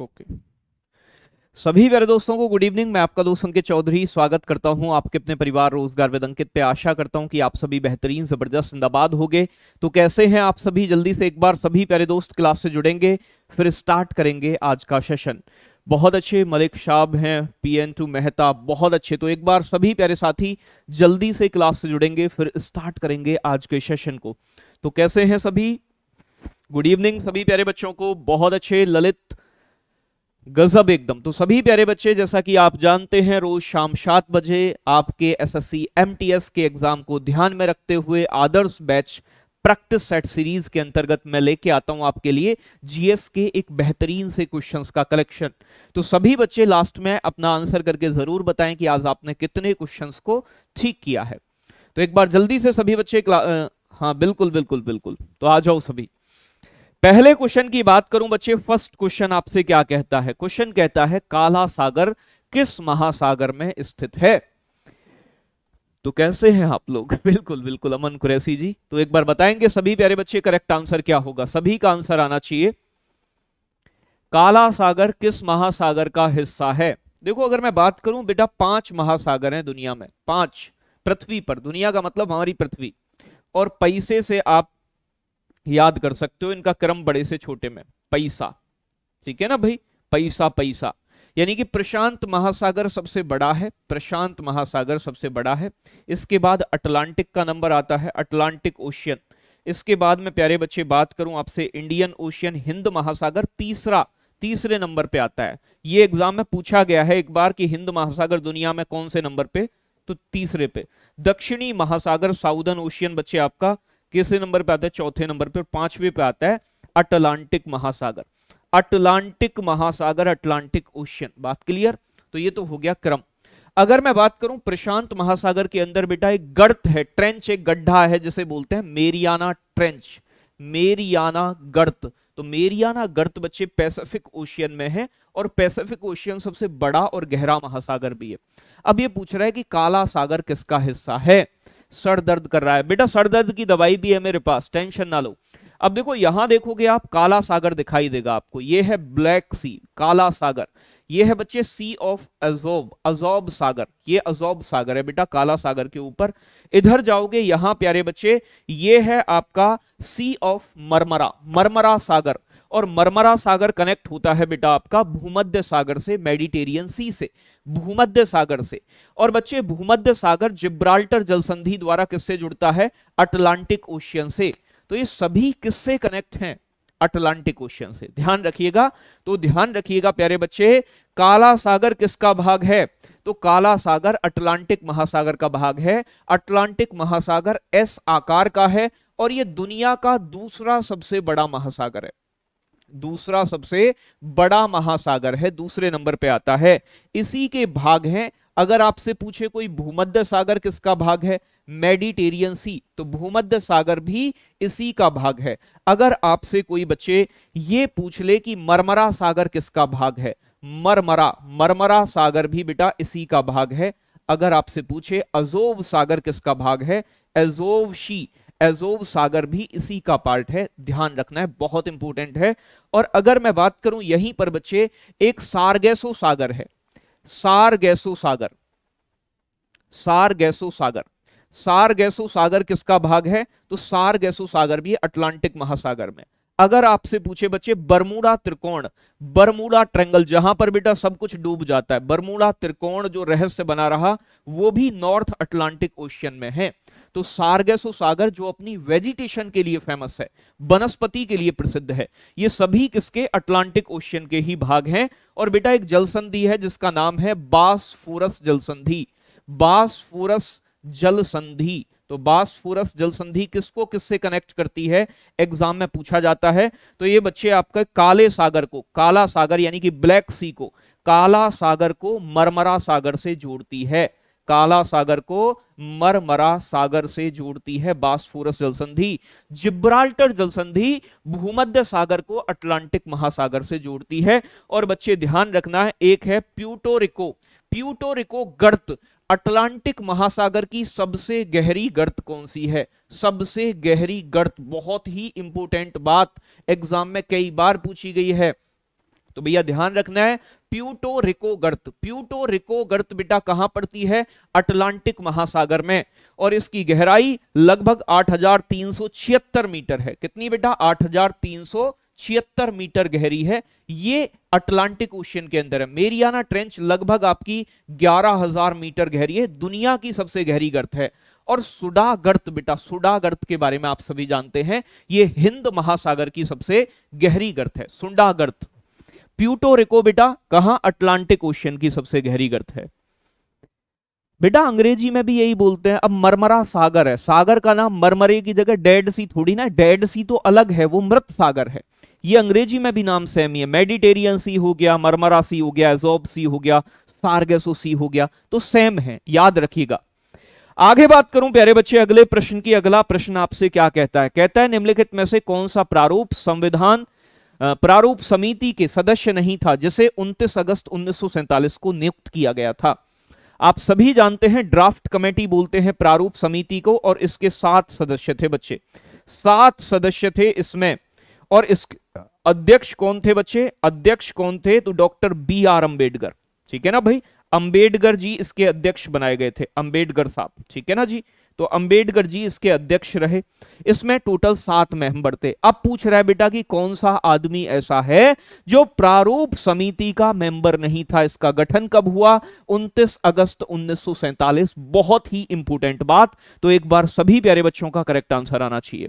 okay सभी मेरे दोस्तों को गुड इवनिंग मैं आपका दोस्त अंकित चौधरी स्वागत करता हूं आपके अपने परिवार रोजगार विद अंकित पे आशा करता हूं कि आप सभी बेहतरीन जबरदस्त जिंदाबाद होगे तो कैसे हैं आप सभी जल्दी से एक बार सभी प्यारे दोस्त क्लास से जुड़ेंगे फिर स्टार्ट करेंगे आज का सेशन बहुत अच्छे मलिक शाह हैं पी एन टू मेहता बहुत अच्छे तो एक बार सभी प्यारे साथी जल्दी से क्लास से जुड़ेंगे फिर स्टार्ट करेंगे आज के सेशन को तो कैसे हैं सभी गुड इवनिंग सभी प्यारे बच्चों को बहुत अच्छे ललित गजब एकदम तो सभी प्यारे बच्चे जैसा कि आप जानते हैं रोज शाम सात बजे आपके एसएससी एमटीएस के एग्जाम को ध्यान में रखते हुए Adarsh batch practice set series के अंतर्गत मैं लेके आता हूं आपके लिए जीएस के एक बेहतरीन से क्वेश्चंस का कलेक्शन तो सभी बच्चे लास्ट में अपना आंसर करके जरूर बताएं कि आज आपने कितने क्वेश्चंस को ठीक किया है तो एक बार जल्दी से सभी बच्चे आ, हाँ बिल्कुल बिल्कुल बिल्कुल तो आ जाओ सभी पहले क्वेश्चन की बात करूं बच्चे फर्स्ट क्वेश्चन आपसे क्या कहता है क्वेश्चन कहता है काला सागर किस महासागर में स्थित है तो कैसे हैं आप लोग बिल्कुल बिल्कुल अमन कुरैसी जी तो एक बार बताएंगे सभी प्यारे बच्चे करेक्ट आंसर क्या होगा सभी का आंसर आना चाहिए काला सागर किस महासागर का हिस्सा है देखो अगर मैं बात करूं बेटा पांच महासागर हैं दुनिया में पांच पृथ्वी पर दुनिया का मतलब हमारी पृथ्वी और पैसे से आप याद कर सकते हो इनका क्रम बड़े से छोटे में पैसा ठीक है ना भाई पैसा पैसा यानी कि प्रशांत महासागर सबसे बड़ा है प्रशांत महासागर सबसे बड़ा है इसके बाद अटलांटिक का नंबर आता है अटलांटिक ओशियन इसके बाद में प्यारे बच्चे बात करूं आपसे इंडियन ओशियन हिंद महासागर तीसरा तीसरे नंबर पे आता है ये एग्जाम में पूछा गया है एक बार कि हिंद महासागर दुनिया में कौन से नंबर पे तो तीसरे पे दक्षिणी महासागर साउदर्न ओशियन बच्चे आपका किसरे नंबर पे आता है चौथे नंबर पे और पांचवे पे आता है अटलांटिक महासागर अटलांटिक महासागर अटलांटिक ओशियन बात क्लियर तो ये तो हो गया क्रम अगर मैं बात करूं प्रशांत महासागर के अंदर बेटा एक गर्त है ट्रेंच एक गड्ढा है जिसे बोलते हैं मेरियाना ट्रेंच मेरियाना गर्त तो मेरियाना गर्त बच्चे पैसिफिक ओशियन में है और पैसिफिक ओशियन सबसे बड़ा और गहरा महासागर भी है अब ये पूछ रहा है कि काला सागर किसका हिस्सा है सर दर्द कर रहा है बेटा सर दर्द की दवाई भी है मेरे पास टेंशन ना लो अब देखो यहां देखोगे आप काला सागर दिखाई देगा आपको ये है ब्लैक सी काला सागर ये है बच्चे सी ऑफ अजोब अजोब सागर ये अजोब सागर है बेटा काला सागर के ऊपर इधर जाओगे यहां प्यारे बच्चे ये है आपका सी ऑफ मरमरा मरमरा सागर और मरमरा सागर कनेक्ट होता है बेटा आपका भूमध्य सागर से मेडिटेरियन सी से भूमध्य सागर से और बच्चे भूमध्य सागर जिब्राल्टर जलसंधि द्वारा किससे जुड़ता है अटलांटिक ओशियन से तो ये सभी किससे कनेक्ट हैं अटलांटिक ओशियन से ध्यान रखिएगा तो ध्यान रखिएगा प्यारे बच्चे काला सागर किसका भाग है तो काला सागर अटलांटिक महासागर का भाग है अटलांटिक महासागर एस आकार का है और ये दुनिया का दूसरा सबसे बड़ा महासागर है दूसरा सबसे बड़ा महासागर है दूसरे नंबर पे आता है इसी के भाग हैं अगर आपसे पूछे कोई भूमध्य सागर किसका भाग है मेडिटेरियन सी तो भूमध्य सागर भी इसी का भाग है अगर आपसे कोई बच्चे ये पूछ ले कि मरमरा सागर किसका भाग है मरमरा मरमरा सागर भी बेटा इसी का भाग है अगर आपसे पूछे अजोव सागर किसका भाग है एजोव शी एजोव सागर भी इसी का पार्ट है ध्यान रखना है बहुत इंपॉर्टेंट है और अगर मैं बात करूं यहीं पर बच्चे एक सारगैसो सागर है सारगैसो सागर सारगैसो सागर सारगैसो सागर किसका भाग है तो सारगैसो सागर भी अटलांटिक महासागर में अगर आपसे पूछे बच्चे बरमूडा त्रिकोण बरमूडा ट्रेंगल जहां पर बेटा सब कुछ डूब जाता है बरमूडा त्रिकोण जो रहस्य बना रहा वो भी नॉर्थ अटलांटिक ओशियन में है तो सारगस सागर जो अपनी वेजिटेशन के लिए फेमस है वनस्पति के लिए प्रसिद्ध है ये सभी किसके अटलांटिक ओशियन के ही भाग हैं और बेटा एक जलसंधि है जिसका नाम है बासफोरस जलसंधि बासफोरस जलसंधि तो बासफोरस जलसंधि किसको किससे कनेक्ट करती है एग्जाम में पूछा जाता है तो ये बच्चे आपका काले सागर को काला सागर यानी कि ब्लैक सी को काला सागर को मरमरा सागर से जोड़ती है काला सागर को मरमरा सागर से जोड़ती है बास्फोरस जलसंधि जिब्राल्टर जलसंधि भूमध्य सागर को अटलांटिक महासागर से जोड़ती है और बच्चे ध्यान रखना है एक है प्यूटोरिको प्यूटोरिको गर्त अटलांटिक महासागर की सबसे गहरी गर्त कौन सी है सबसे गहरी गर्त बहुत ही इंपोर्टेंट बात एग्जाम में कई बार पूछी गई है तो भैया ध्यान रखना है प्यूटो रिको गर्त प्यूटो रिको गर्त बेटा कहां पड़ती है अटलांटिक महासागर में और इसकी गहराई लगभग आठ मीटर है कितनी बेटा आठ मीटर गहरी है ये अटलांटिक ओशियन के अंदर है मेरियाना ट्रेंच लगभग आपकी 11,000 मीटर गहरी है दुनिया की सबसे गहरी गर्त है और सुडा गर्त बेटा सुडा गर्त के बारे में आप सभी जानते हैं ये हिंद महासागर की सबसे गहरी गर्त है सुडा गर्त प्यूटो रिको बेटा कहा अटलांटिक ओशियन की सबसे गहरी गर्त है बेटा अंग्रेजी में भी यही बोलते हैं अब मरमरा सागर है सागर का नाम मरमरे की जगह डेड सी थोड़ी ना डेड सी तो अलग है वो मृत सागर है ये अंग्रेजी में भी नाम सेम ही है मेडिटेरियन सी हो गया मरमरा सी हो गया एजोब सी हो गया सार्गेसो सी हो गया तो सेम है याद रखिएगा आगे बात करूं प्यारे बच्चे अगले प्रश्न की अगला प्रश्न आपसे क्या कहता है कहता है निम्नलिखित में से कौन सा प्रारूप संविधान प्रारूप समिति के सदस्य नहीं था जिसे 29 अगस्त उन्नीस को नियुक्त किया गया था आप सभी जानते हैं ड्राफ्ट कमेटी बोलते हैं प्रारूप समिति को और इसके सात सदस्य थे बच्चे सात सदस्य थे इसमें और इस अध्यक्ष कौन थे बच्चे अध्यक्ष कौन थे तो डॉक्टर बी आर अंबेडकर ठीक है ना भाई अंबेडकर जी इसके अध्यक्ष बनाए गए थे अंबेडकर साहब ठीक है ना जी तो अंबेडकर जी इसके अध्यक्ष रहे इसमें टोटल सात मेंबर थे अब पूछ रहा है बेटा कि कौन सा आदमी ऐसा है जो प्रारूप समिति का मेंबर नहीं था इसका गठन कब हुआ 29 अगस्त 1947 बहुत ही इंपोर्टेंट बात तो एक बार सभी प्यारे बच्चों का करेक्ट आंसर आना चाहिए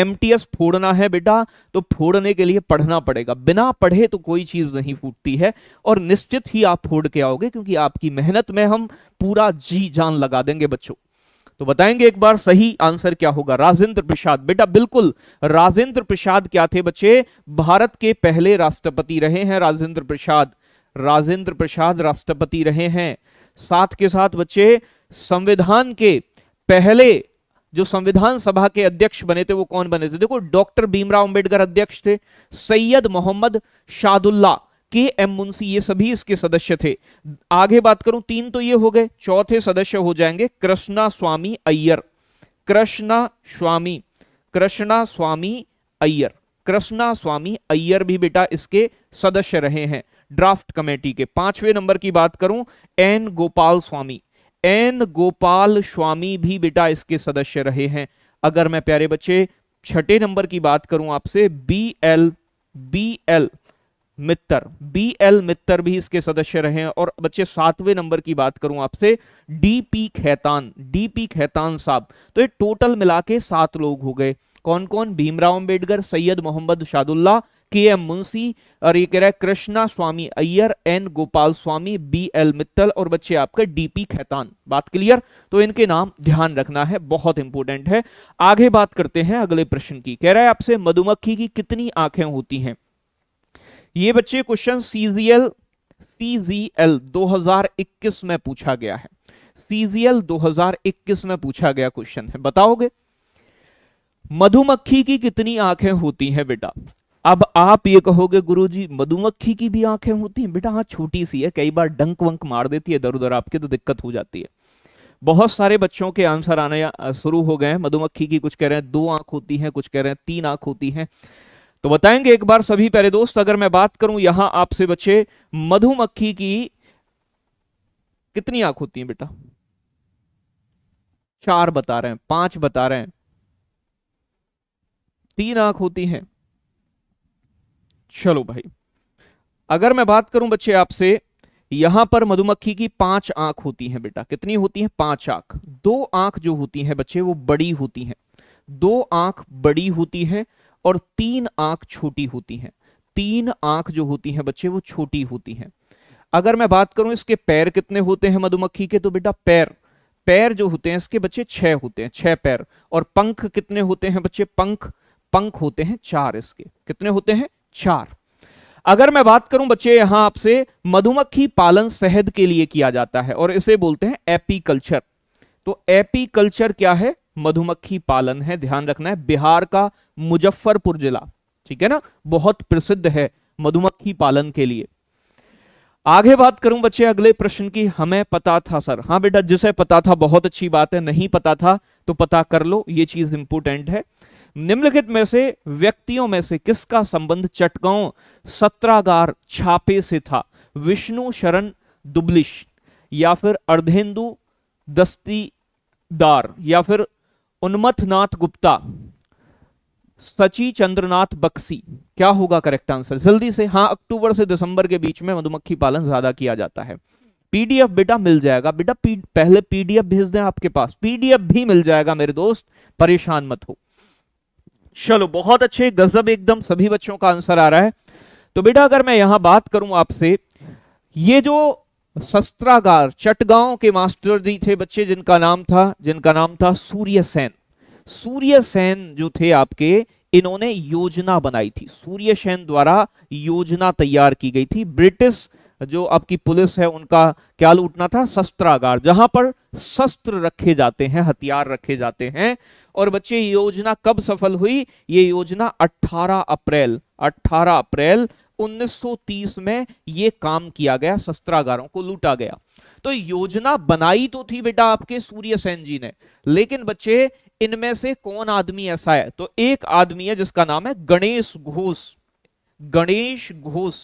एम फोड़ना है बेटा तो फोड़ने के लिए पढ़ना पड़ेगा बिना पढ़े तो कोई चीज नहीं फूटती है और निश्चित ही आप फोड़ के आओगे क्योंकि आपकी मेहनत में हम पूरा जी जान लगा देंगे बच्चों तो बताएंगे एक बार सही आंसर क्या होगा राजेंद्र प्रसाद बेटा बिल्कुल राजेंद्र प्रसाद क्या थे बच्चे भारत के पहले राष्ट्रपति रहे हैं राजेंद्र प्रसाद राजेंद्र प्रसाद राष्ट्रपति रहे हैं साथ के साथ बच्चे संविधान के पहले जो संविधान सभा के अध्यक्ष बने थे वो कौन बने थे देखो डॉक्टर भीमराव अंबेडकर अध्यक्ष थे सैयद मोहम्मद शादुल्ला के एम मुंशी ये सभी इसके सदस्य थे आगे बात करूं तीन तो ये हो गए चौथे सदस्य हो जाएंगे कृष्णा स्वामी अय्यर कृष्णा स्वामी कृष्णा स्वामी अय्यर कृष्णा स्वामी अय्यर भी बेटा इसके सदस्य रहे हैं ड्राफ्ट कमेटी के पांचवें नंबर की बात करूं N Gopalaswami N Gopalaswami भी बेटा इसके सदस्य रहे हैं अगर मैं प्यारे बच्चे छठे नंबर की बात करूं आपसे B L B L Mitter B L Mitter भी इसके सदस्य रहे और बच्चे सातवें नंबर की बात करूं आपसे D P Khaitan D P Khaitan साहब तो ये टोटल मिला के सात लोग हो गए कौन कौन भीमराव अंबेडकर सैयद मोहम्मद शादुल्ला के एम मुंशी और ये कह रहा है Krishnaswami Iyer N Gopalaswami B L Mittal और बच्चे आपका डीपी खैतान बात क्लियर तो इनके नाम ध्यान रखना है बहुत इंपॉर्टेंट है आगे बात करते हैं अगले प्रश्न की कह रहा है आपसे मधुमक्खी की कितनी आंखें होती हैं ये बच्चे क्वेश्चन सीजीएल सीजीएल 2021 में पूछा गया है सीजीएल 2021 में पूछा गया क्वेश्चन है बताओगे मधुमक्खी की कितनी आंखें होती हैं बेटा अब आप ये कहोगे गुरुजी मधुमक्खी की भी आंखें होती हैं बेटा हाँ छोटी सी है कई बार डंक वंक मार देती है इधर उधर आपके तो दिक्कत हो जाती है बहुत सारे बच्चों के आंसर आने शुरू हो गए हैं मधुमक्खी की कुछ कह रहे हैं दो आंख होती हैं कुछ कह रहे हैं तीन आंख होती हैं तो बताएंगे एक बार सभी प्यारे दोस्त अगर मैं बात करूं यहां आपसे बच्चे मधुमक्खी की कितनी आंख होती है बेटा चार बता रहे हैं पांच बता रहे हैं तीन आंख होती हैं चलो भाई अगर मैं बात करूं बच्चे आपसे यहां पर मधुमक्खी की पांच आंख होती हैं बेटा कितनी होती हैं पांच आंख दो आंख जो होती हैं बच्चे वो बड़ी होती हैं दो आंख बड़ी होती है और तीन आंख छोटी होती हैं तीन आंख जो होती हैं बच्चे वो छोटी होती हैं अगर मैं बात करूं इसके पैर कितने होते हैं मधुमक्खी के तो बेटा पैर पैर जो होते हैं इसके बच्चे छह होते हैं छह पैर और पंख कितने होते हैं बच्चे पंख पंख होते हैं चार इसके कितने होते हैं चार अगर मैं बात करूं बच्चे यहां आपसे मधुमक्खी पालन शहद के लिए किया जाता है और इसे बोलते हैं एपीकल्चर तो एपीकल्चर क्या है मधुमक्खी पालन है ध्यान रखना है बिहार का मुजफ्फरपुर जिला ठीक है ना बहुत प्रसिद्ध है मधुमक्खी पालन के लिए आगे बात करूं बच्चे अगले प्रश्न की हमें पता था सर हाँ बेटा जिसे पता था बहुत अच्छी बात है नहीं पता था तो पता कर लो ये चीज इंपोर्टेंट है निम्नलिखित में से व्यक्तियों में से किसका संबंध चटगांव सत्रागार छापे से था विष्णु शरण दुबलिश या फिर अर्धेंदु दस्तीदार या फिर नाथ गुप्ता सची चंद्रनाथ बक्सी क्या होगा करेक्ट आंसर जल्दी से हाँ अक्टूबर से दिसंबर के बीच में मधुमक्खी पालन ज्यादा किया जाता है पीडीएफ बेटा मिल जाएगा बेटा पहले पीडीएफ भेज दें आपके पास पीडीएफ भी मिल जाएगा मेरे दोस्त परेशान मत हो चलो बहुत अच्छे गजब एकदम सभी बच्चों का आंसर आ रहा है तो बेटा अगर मैं यहां बात करूं आपसे ये जो शस्त्रागार चटगांव के मास्टर जी थे बच्चे जिनका नाम था जिनका नाम था सूर्य सेन सूर्य सेन जो थे आपके इन्होंने योजना बनाई थी सूर्य सेन द्वारा योजना तैयार की गई थी ब्रिटिश जो आपकी पुलिस है उनका क्या लूटना था शस्त्रागार जहां पर शस्त्र रखे जाते हैं हथियार रखे जाते हैं और बच्चे योजना कब सफल हुई ये योजना 18 अप्रैल 18 अप्रैल 1930 में ये काम किया गया शस्त्रागारों को लूटा गया तो योजना बनाई तो थी बेटा आपके सूर्य सेन जी ने लेकिन बच्चे इनमें से कौन आदमी ऐसा है तो एक आदमी है जिसका नाम है गणेश घोष गणेश घोष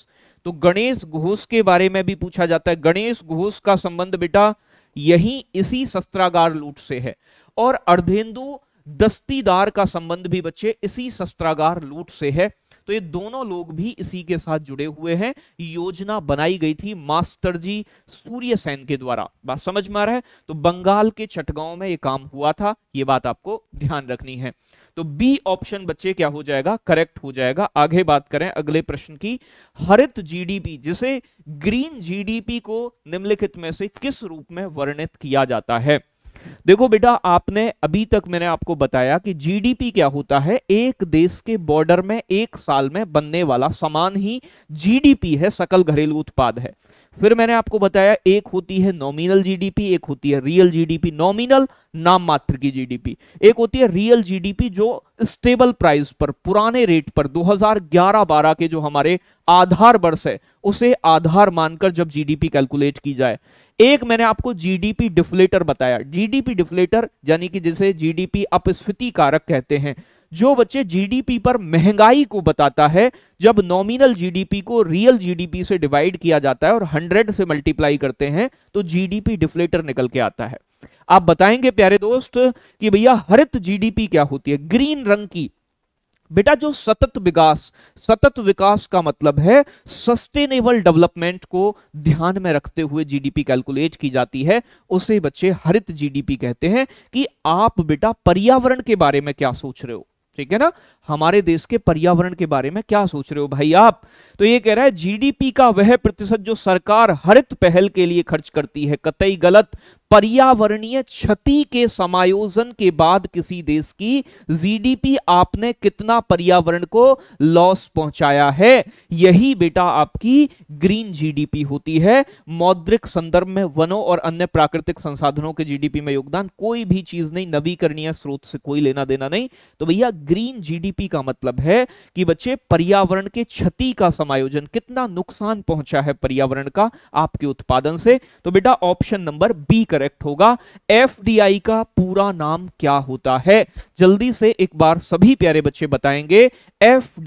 तो गणेश घोष के बारे में भी पूछा जाता है गणेश घोष का संबंध बेटा यही इसी शस्त्रागार लूट से है और अर्धेंदु दस्तीदार का संबंध भी बच्चे इसी शस्त्रागार लूट से है तो ये दोनों लोग भी इसी के साथ जुड़े हुए हैं योजना बनाई गई थी मास्टर जी सूर्य सेन के द्वारा बात समझ में आ रहा है तो बंगाल के चटगांव में ये काम हुआ था ये बात आपको ध्यान रखनी है तो बी ऑप्शन बच्चे क्या हो जाएगा करेक्ट हो जाएगा आगे बात करें अगले प्रश्न की हरित जीडीपी जिसे ग्रीन जीडीपी को निम्नलिखित में से किस रूप में वर्णित किया जाता है देखो बेटा आपने अभी तक मैंने आपको बताया कि जीडीपी क्या होता है एक देश के बॉर्डर में एक साल में बनने वाला समान ही जीडीपी है सकल घरेलू उत्पाद है फिर मैंने आपको बताया एक होती है नॉमिनल जीडीपी एक होती है रियल जीडीपी नॉमिनल नाम मात्र की जीडीपी एक होती है रियल जीडीपी जो स्टेबल प्राइस पर पुराने रेट पर 2011-12 के जो हमारे आधार वर्ष है उसे आधार मानकर जब जीडीपी कैलकुलेट की जाए एक मैंने आपको जीडीपी डिफ्लेटर बताया जीडीपी डिफ्लेटर यानी कि जिसे जीडीपी अपस्फीति कारक कहते हैं जो बच्चे जीडीपी पर महंगाई को बताता है जब नॉमिनल जीडीपी को रियल जीडीपी से डिवाइड किया जाता है और 100 से मल्टीप्लाई करते हैं तो जीडीपी डिफ्लेटर निकल के आता है आप बताएंगे प्यारे दोस्त कि भैया हरित जीडीपी क्या होती है ग्रीन रंग की बेटा जो सतत विकास सतत विकास का मतलब है सस्टेनेबल डेवलपमेंट को ध्यान में रखते हुए जीडीपी कैलकुलेट की जाती है उसे बच्चे हरित जीडीपी कहते हैं कि आप बेटा पर्यावरण के बारे में क्या सोच रहे हो ठीक है ना हमारे देश के पर्यावरण के बारे में क्या सोच रहे हो भाई आप तो ये कह रहा है जीडीपी का वह प्रतिशत जो सरकार हरित पहल के लिए खर्च करती है कतई गलत पर्यावरणीय क्षति के समायोजन के बाद किसी देश की जीडीपी आपने कितना पर्यावरण को लॉस पहुंचाया है यही बेटा आपकी ग्रीन जीडीपी होती है मौद्रिक संदर्भ में वनों और अन्य प्राकृतिक संसाधनों के जीडीपी में योगदान कोई भी चीज नहीं नवीकरणीय स्रोत से कोई लेना देना नहीं तो भैया ग्रीन जीडीपी का मतलब है कि बच्चे पर्यावरण के क्षति का समायोजन कितना नुकसान पहुंचा है पर्यावरण का आपके उत्पादन से तो बेटा option number B correct correct होगा एफ का पूरा नाम क्या होता है जल्दी से एक बार सभी प्यारे बच्चे बताएंगे एफ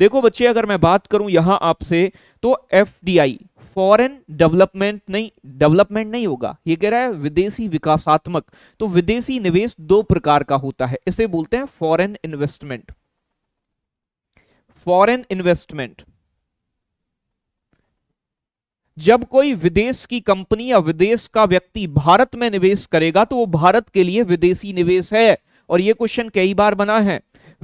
देखो बच्चे अगर मैं बात करूं यहां आपसे तो F D I foreign development नहीं डेवलपमेंट नहीं होगा ये कह रहा है विदेशी विकासात्मक तो विदेशी निवेश दो प्रकार का होता है इसे बोलते हैं फॉरेन इन्वेस्टमेंट फॉरेन इन्वेस्टमेंट जब कोई विदेश की कंपनी या विदेश का व्यक्ति भारत में निवेश करेगा तो वो भारत के लिए विदेशी निवेश है और ये क्वेश्चन कई बार बना है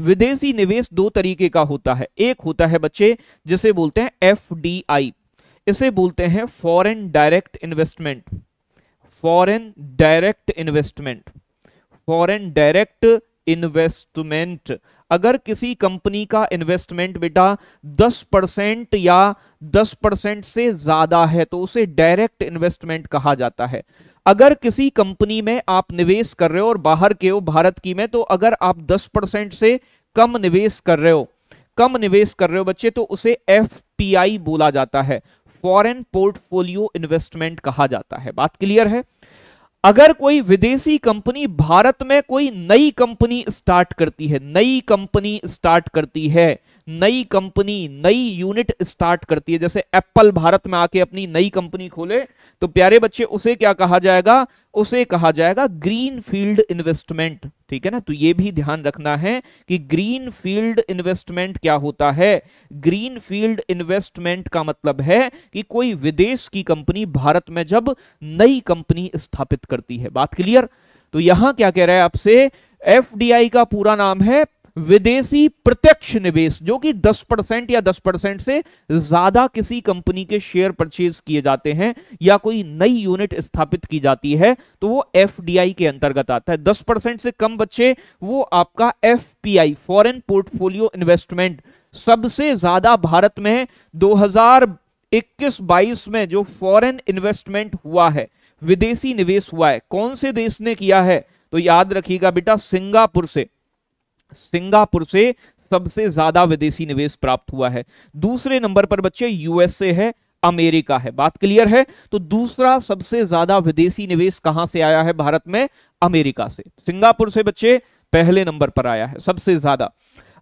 विदेशी निवेश दो तरीके का होता है एक होता है बच्चे जिसे बोलते हैं एफ इसे बोलते हैं foreign direct investment foreign direct investment foreign direct investment अगर किसी कंपनी का इन्वेस्टमेंट बेटा 10 परसेंट या 10 परसेंट से ज्यादा है तो उसे डायरेक्ट इन्वेस्टमेंट कहा जाता है अगर किसी कंपनी में आप निवेश कर रहे हो और बाहर के हो भारत की में तो अगर आप 10 परसेंट से कम निवेश कर रहे हो कम निवेश कर रहे हो बच्चे तो उसे एफ बोला जाता है फॉरेन पोर्टफोलियो इन्वेस्टमेंट कहा जाता है बात क्लियर है अगर कोई विदेशी कंपनी भारत में कोई नई कंपनी स्टार्ट करती है नई कंपनी स्टार्ट करती है नई कंपनी नई यूनिट स्टार्ट करती है जैसे एप्पल भारत में आके अपनी नई कंपनी खोले तो प्यारे बच्चे उसे क्या कहा जाएगा उसे कहा जाएगा ग्रीन फील्ड इन्वेस्टमेंट ठीक है ना तो ये भी ध्यान रखना है कि ग्रीन फील्ड इन्वेस्टमेंट क्या होता है ग्रीन फील्ड इन्वेस्टमेंट का मतलब है कि कोई विदेश की कंपनी भारत में जब नई कंपनी स्थापित करती है बात क्लियर तो यहां क्या कह रहा है आपसे एफडीआई का पूरा नाम है विदेशी प्रत्यक्ष निवेश जो कि 10 परसेंट या 10 परसेंट से ज्यादा किसी कंपनी के शेयर परचेज किए जाते हैं या कोई नई यूनिट स्थापित की जाती है तो वो एफ के अंतर्गत आता है 10 परसेंट से कम बच्चे वो आपका एफ फॉरेन पोर्टफोलियो इन्वेस्टमेंट सबसे ज्यादा भारत में दो हजार में जो फॉरेन इन्वेस्टमेंट हुआ है विदेशी निवेश हुआ है कौन से देश ने किया है तो याद रखिएगा बेटा सिंगापुर से सिंगापुर से सबसे ज्यादा विदेशी निवेश प्राप्त हुआ है दूसरे नंबर पर बच्चे यूएसए है अमेरिका है बात क्लियर है तो दूसरा सबसे ज्यादा विदेशी निवेश कहां से आया है भारत में अमेरिका से सिंगापुर से बच्चे पहले नंबर पर आया है सबसे ज्यादा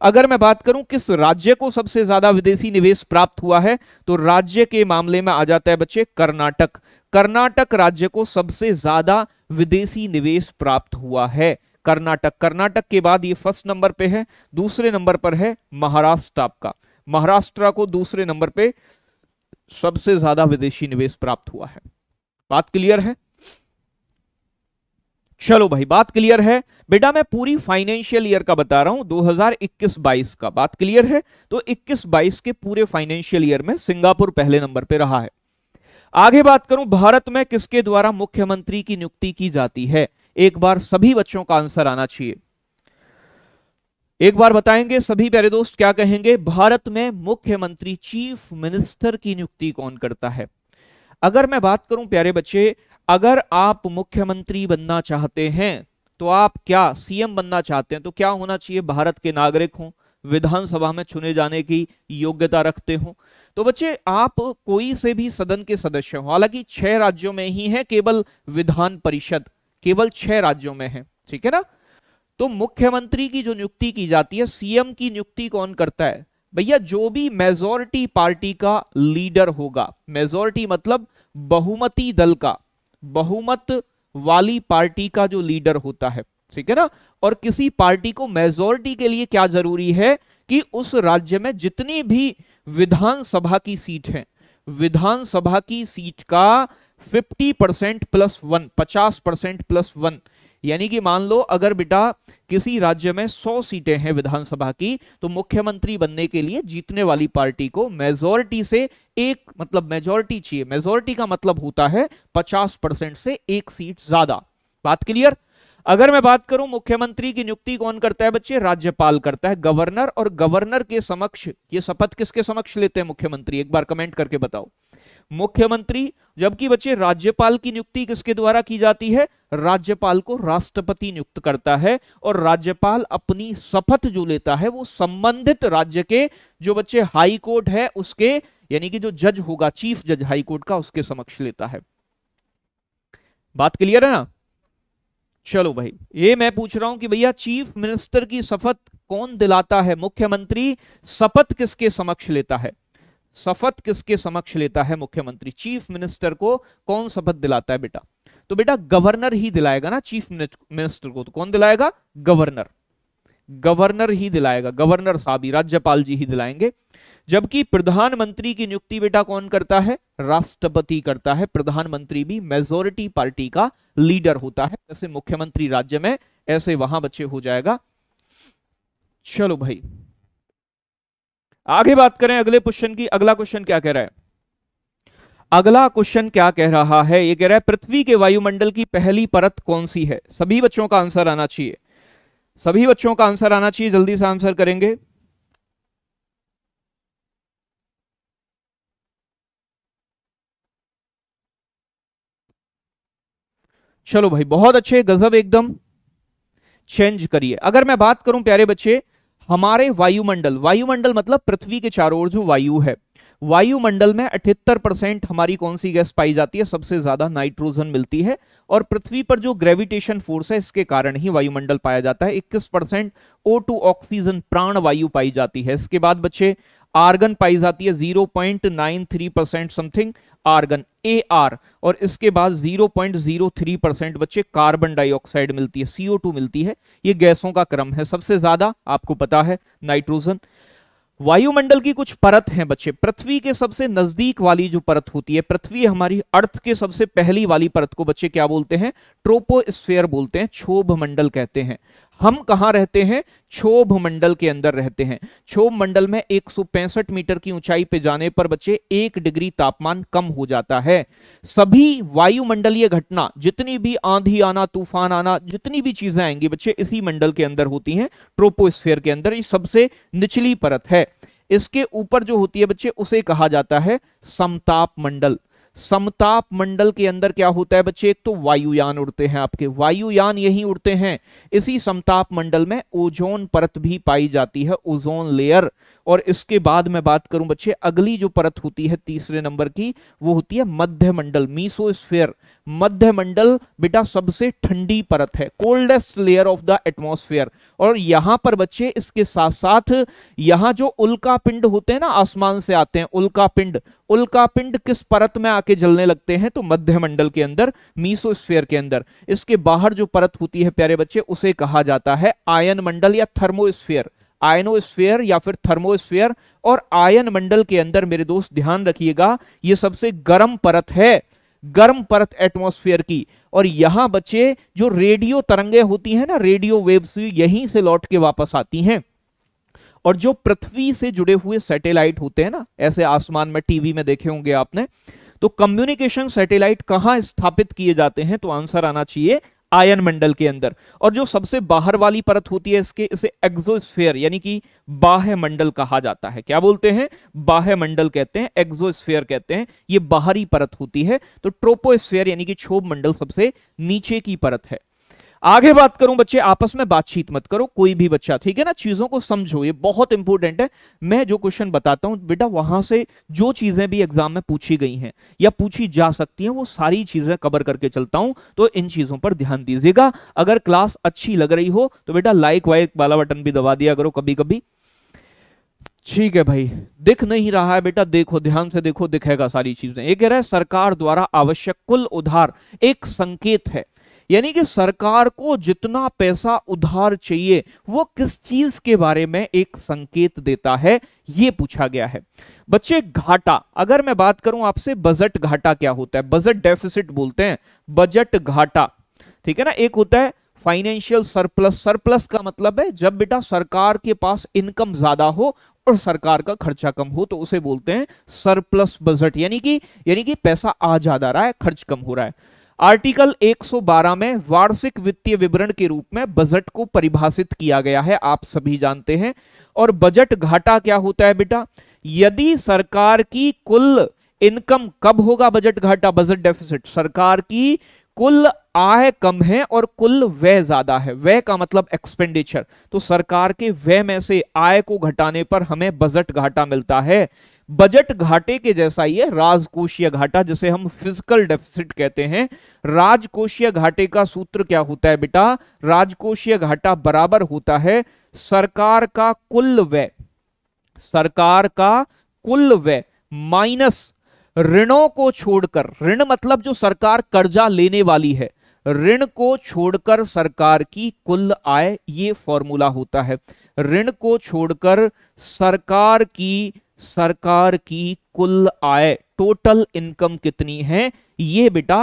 अगर मैं बात करूं किस राज्य को सबसे ज्यादा विदेशी निवेश प्राप्त हुआ है तो राज्य के मामले में आ जाता है बच्चे कर्नाटक कर्नाटक राज्य को सबसे ज्यादा विदेशी निवेश प्राप्त हुआ है कर्नाटक कर्नाटक के बाद ये फर्स्ट नंबर पे है दूसरे नंबर पर है महाराष्ट्र आपका महाराष्ट्र को दूसरे नंबर पे सबसे ज्यादा विदेशी निवेश प्राप्त हुआ है बात क्लियर है चलो भाई बात क्लियर है बेटा मैं पूरी फाइनेंशियल ईयर का बता रहा हूं 2021-22 का बात क्लियर है तो 21-22 के पूरे फाइनेंशियल ईयर में सिंगापुर पहले नंबर पे रहा है आगे बात करूं भारत में किसके द्वारा मुख्यमंत्री की नियुक्ति की जाती है एक बार सभी बच्चों का आंसर आना चाहिए एक बार बताएंगे सभी प्यारे दोस्त क्या कहेंगे भारत में मुख्यमंत्री चीफ मिनिस्टर की नियुक्ति कौन करता है अगर मैं बात करूं प्यारे बच्चे अगर आप मुख्यमंत्री बनना चाहते हैं तो आप क्या सीएम बनना चाहते हैं तो क्या होना चाहिए भारत के नागरिक हों विधानसभा में चुने जाने की योग्यता रखते हो तो बच्चे आप कोई से भी सदन के सदस्य हो हालांकि छह राज्यों में ही है केवल विधान परिषद केवल छह राज्यों में है ठीक है ना तो मुख्यमंत्री की जो नियुक्ति की जाती है सीएम की नियुक्ति कौन करता है भैया जो भी मेजोरिटी पार्टी का लीडर होगा मेजोरिटी मतलब बहुमती दल का बहुमत वाली पार्टी का जो लीडर होता है ठीक है ना और किसी पार्टी को मेजोरिटी के लिए क्या जरूरी है कि उस राज्य में जितनी भी विधानसभा की सीट है विधानसभा की सीट का फिफ्टी परसेंट प्लस वन पचास परसेंट प्लस वन यानी कि मान लो अगर बेटा किसी राज्य में सौ सीटें हैं विधानसभा की तो मुख्यमंत्री बनने के लिए जीतने वाली पार्टी को मेजोरिटी से एक मतलब मेजोरिटी चाहिए मेजोरिटी का मतलब होता है पचास परसेंट से एक सीट ज्यादा बात क्लियर अगर मैं बात करूं मुख्यमंत्री की नियुक्ति कौन करता है बच्चे राज्यपाल करता है गवर्नर और गवर्नर के समक्ष ये शपथ किसके समक्ष लेते हैं मुख्यमंत्री एक बार कमेंट करके बताओ मुख्यमंत्री जबकि बच्चे राज्यपाल की नियुक्ति किसके द्वारा की जाती है राज्यपाल को राष्ट्रपति नियुक्त करता है और राज्यपाल अपनी शपथ जो लेता है वो संबंधित राज्य के जो बच्चे हाई कोर्ट है उसके यानी कि जो जज होगा चीफ जज हाई कोर्ट का उसके समक्ष लेता है बात क्लियर है ना चलो भाई ये मैं पूछ रहा हूं कि भैया चीफ मिनिस्टर की शपथ कौन दिलाता है मुख्यमंत्री शपथ किसके समक्ष लेता है शपथ किसके समक्ष लेता है मुख्यमंत्री चीफ मिनिस्टर को कौन शपथ दिलाता है बेटा तो बेटा गवर्नर ही दिलाएगा ना चीफ मिनिस्टर को तो कौन दिलाएगा गवर्नर गवर्नर ही दिलाएगा गवर्नर साहब राज्यपाल जी ही दिलाएंगे जबकि प्रधानमंत्री की नियुक्ति बेटा कौन करता है राष्ट्रपति करता है प्रधानमंत्री भी मेजोरिटी पार्टी का लीडर होता है जैसे मुख्यमंत्री राज्य में ऐसे वहां बच्चे हो जाएगा चलो भाई आगे बात करें अगले क्वेश्चन की अगला क्वेश्चन क्या कह रहा है अगला क्वेश्चन क्या कह रहा है ये कह रहा है पृथ्वी के वायुमंडल की पहली परत कौन सी है सभी बच्चों का आंसर आना चाहिए सभी बच्चों का आंसर आना चाहिए जल्दी से आंसर करेंगे चलो भाई बहुत अच्छे गजब एकदम चेंज करिए अगर मैं बात करूं प्यारे बच्चे हमारे वायुमंडल वायुमंडल मतलब पृथ्वी के चारों ओर जो वायु है वायुमंडल में अठहत्तर परसेंट हमारी कौन सी गैस पाई जाती है सबसे ज्यादा नाइट्रोजन मिलती है और पृथ्वी पर जो ग्रेविटेशन फोर्स है इसके कारण ही वायुमंडल पाया जाता है इक्कीस परसेंट ओ टू ऑक्सीजन प्राण वायु पाई जाती है इसके बाद बच्चे आर्गन पाई जाती है zero point nine three percent something argon A R और इसके बाद 0.03 परसेंट बच्चे कार्बन डाइऑक्साइड मिलती है CO2 मिलती है ये गैसों का क्रम है सबसे ज्यादा आपको पता है नाइट्रोजन वायुमंडल की कुछ परत हैं बच्चे पृथ्वी के सबसे नजदीक वाली जो परत होती है पृथ्वी हमारी अर्थ के सबसे पहली वाली परत को बच्चे क्या बोलते हैं ट्रोपोस्फेयर बोलते हैं क्षोभ मंडल कहते हैं हम कहां रहते हैं क्षोभ मंडल के अंदर रहते हैं क्षोभ मंडल में एक मीटर की ऊंचाई पे जाने पर बच्चे एक डिग्री तापमान कम हो जाता है सभी वायुमंडलीय घटना जितनी भी आंधी आना तूफान आना जितनी भी चीजें आएंगी बच्चे इसी मंडल के अंदर होती हैं ट्रोपोस्फेयर के अंदर ये सबसे निचली परत है इसके ऊपर जो होती है बच्चे उसे कहा जाता है समताप मंडल समताप मंडल के अंदर क्या होता है बच्चे एक तो वायुयान उड़ते हैं आपके वायुयान यही उड़ते हैं इसी समताप मंडल में ओजोन परत भी पाई जाती है ओजोन लेयर और इसके बाद मैं बात करूं बच्चे अगली जो परत होती है तीसरे नंबर की वो होती है मध्यमंडल मीसो मीसोस्फेयर मध्यमंडल बेटा सबसे ठंडी परत है coldest layer of the atmosphere और यहां पर बच्चे इसके साथ साथ यहां जो उल्का पिंड होते हैं ना आसमान से आते हैं उल्का पिंड उल्का पिंड किस परत में आके जलने लगते हैं तो मध्यमंडल के अंदर मीसोस्फेयर के अंदर इसके बाहर जो परत होती है प्यारे बच्चे उसे कहा जाता है आयन मंडल या थर्मोस्फेयर आयनोस्फेयर या फिर थर्मोस्फेयर और आयन मंडल के अंदर मेरे दोस्त ध्यान रखिएगा ये सबसे गर्म परत है गर्म परत एटमॉस्फेयर की और यहां बच्चे जो रेडियो तरंगे होती हैं ना रेडियो वेव्स यहीं से लौट के वापस आती हैं और जो पृथ्वी से जुड़े हुए सैटेलाइट होते हैं ना ऐसे आसमान में टीवी में देखे होंगे आपने तो कम्युनिकेशन सैटेलाइट कहां स्थापित किए जाते हैं तो आंसर आना चाहिए आयन मंडल के अंदर और जो सबसे बाहर वाली परत होती है इसके इसे एक्सोस्फेयर यानी कि बाह्य मंडल कहा जाता है क्या बोलते हैं बाह्य मंडल कहते हैं एक्सोस्फेयर कहते हैं ये बाहरी परत होती है तो ट्रोपोस्फेयर यानी कि क्षोभ मंडल सबसे नीचे की परत है आगे बात करूं बच्चे आपस में बातचीत मत करो कोई भी बच्चा ठीक है ना चीजों को समझो ये बहुत इंपॉर्टेंट है मैं जो क्वेश्चन बताता हूं बेटा वहां से जो चीजें भी एग्जाम में पूछी गई हैं या पूछी जा सकती हैं वो सारी चीजें कवर करके चलता हूं तो इन चीजों पर ध्यान दीजिएगा अगर क्लास अच्छी लग रही हो तो बेटा लाइक वाइक वाला बटन भी दबा दिया करो कभी कभी ठीक है भाई दिख नहीं रहा है बेटा देखो ध्यान से देखो दिखेगा सारी चीजें ये कह रहा है सरकार द्वारा आवश्यक कुल उधार एक संकेत है यानी कि सरकार को जितना पैसा उधार चाहिए वो किस चीज के बारे में एक संकेत देता है ये पूछा गया है बच्चे घाटा अगर मैं बात करूं आपसे बजट घाटा क्या होता है बजट डेफिसिट बोलते हैं बजट घाटा ठीक है ना एक होता है फाइनेंशियल सरप्लस सरप्लस का मतलब है जब बेटा सरकार के पास इनकम ज्यादा हो और सरकार का खर्चा कम हो तो उसे बोलते हैं सरप्लस बजट यानी कि यानी कि पैसा आ ज्यादा रहा है खर्च कम हो रहा है आर्टिकल 112 में वार्षिक वित्तीय विवरण के रूप में बजट को परिभाषित किया गया है आप सभी जानते हैं और बजट घाटा क्या होता है बेटा यदि सरकार की कुल इनकम कब होगा बजट घाटा बजट डेफिसिट सरकार की कुल आय कम है और कुल व्यय ज्यादा है व्यय का मतलब एक्सपेंडिचर तो सरकार के व्यय में से आय को घटाने पर हमें बजट घाटा मिलता है बजट घाटे के जैसा ही है राजकोषीय घाटा जिसे हम फिजिकल डेफिसिट कहते हैं राजकोषीय घाटे का सूत्र क्या होता है बेटा राजकोषीय घाटा बराबर होता है सरकार का कुल व्यय सरकार का कुल व्यय माइनस ऋणों को छोड़कर ऋण मतलब जो सरकार कर्जा लेने वाली है ऋण को छोड़कर सरकार की कुल आय ये फॉर्मूला होता है ऋण को छोड़कर सरकार की सरकार की कुल आय टोटल इनकम कितनी है ये बेटा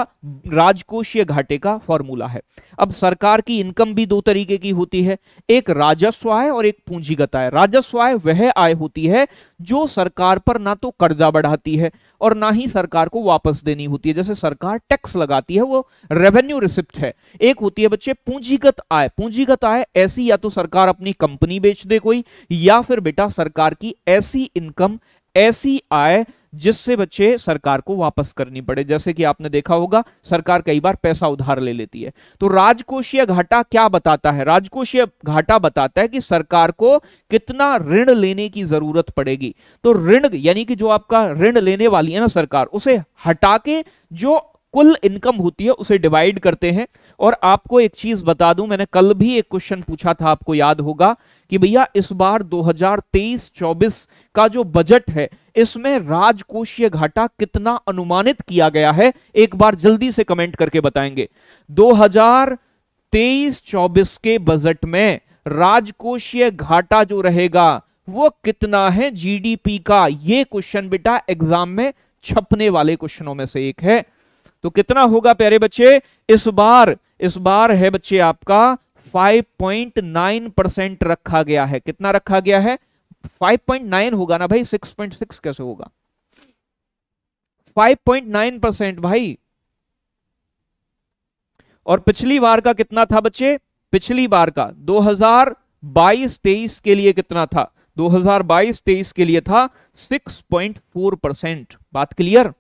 राजकोषीय घाटे का फॉर्मूला है अब सरकार की इनकम भी दो तरीके की होती है एक राजस्व आय और एक पूंजीगत आय राजस्व आय वह आय होती है जो सरकार पर ना तो कर्जा बढ़ाती है और ना ही सरकार को वापस देनी होती है जैसे सरकार टैक्स लगाती है वो रेवेन्यू रिसिप्ट है एक होती है बच्चे पूंजीगत आय पूंजीगत आय ऐसी या तो सरकार अपनी कंपनी बेच दे कोई या फिर बेटा सरकार की ऐसी इनकम ऐसी आय जिससे बच्चे सरकार को वापस करनी पड़े जैसे कि आपने देखा होगा सरकार कई बार पैसा उधार ले लेती है तो राजकोषीय घाटा क्या बताता है राजकोषीय घाटा बताता है कि सरकार को कितना ऋण लेने की जरूरत पड़ेगी तो ऋण यानी कि जो आपका ऋण लेने वाली है ना सरकार उसे हटा के जो कुल इनकम होती है उसे डिवाइड करते हैं और आपको एक चीज बता दूं मैंने कल भी एक क्वेश्चन पूछा था आपको याद होगा कि भैया इस बार 2023-24 का जो बजट है इसमें राजकोषीय घाटा कितना अनुमानित किया गया है एक बार जल्दी से कमेंट करके बताएंगे 2023-24 के बजट में राजकोषीय घाटा जो रहेगा वो कितना है जीडीपी का ये क्वेश्चन बेटा एग्जाम में छपने वाले क्वेश्चनों में से एक है तो कितना होगा प्यारे बच्चे इस बार इस बार है बच्चे आपका 5.9 परसेंट रखा गया है कितना रखा गया है 5.9 होगा ना भाई 6.6 कैसे होगा 5.9 परसेंट भाई और पिछली बार का कितना था बच्चे पिछली बार का 2022-23 के लिए कितना था 2022-23 के लिए था 6.4 परसेंट बात क्लियर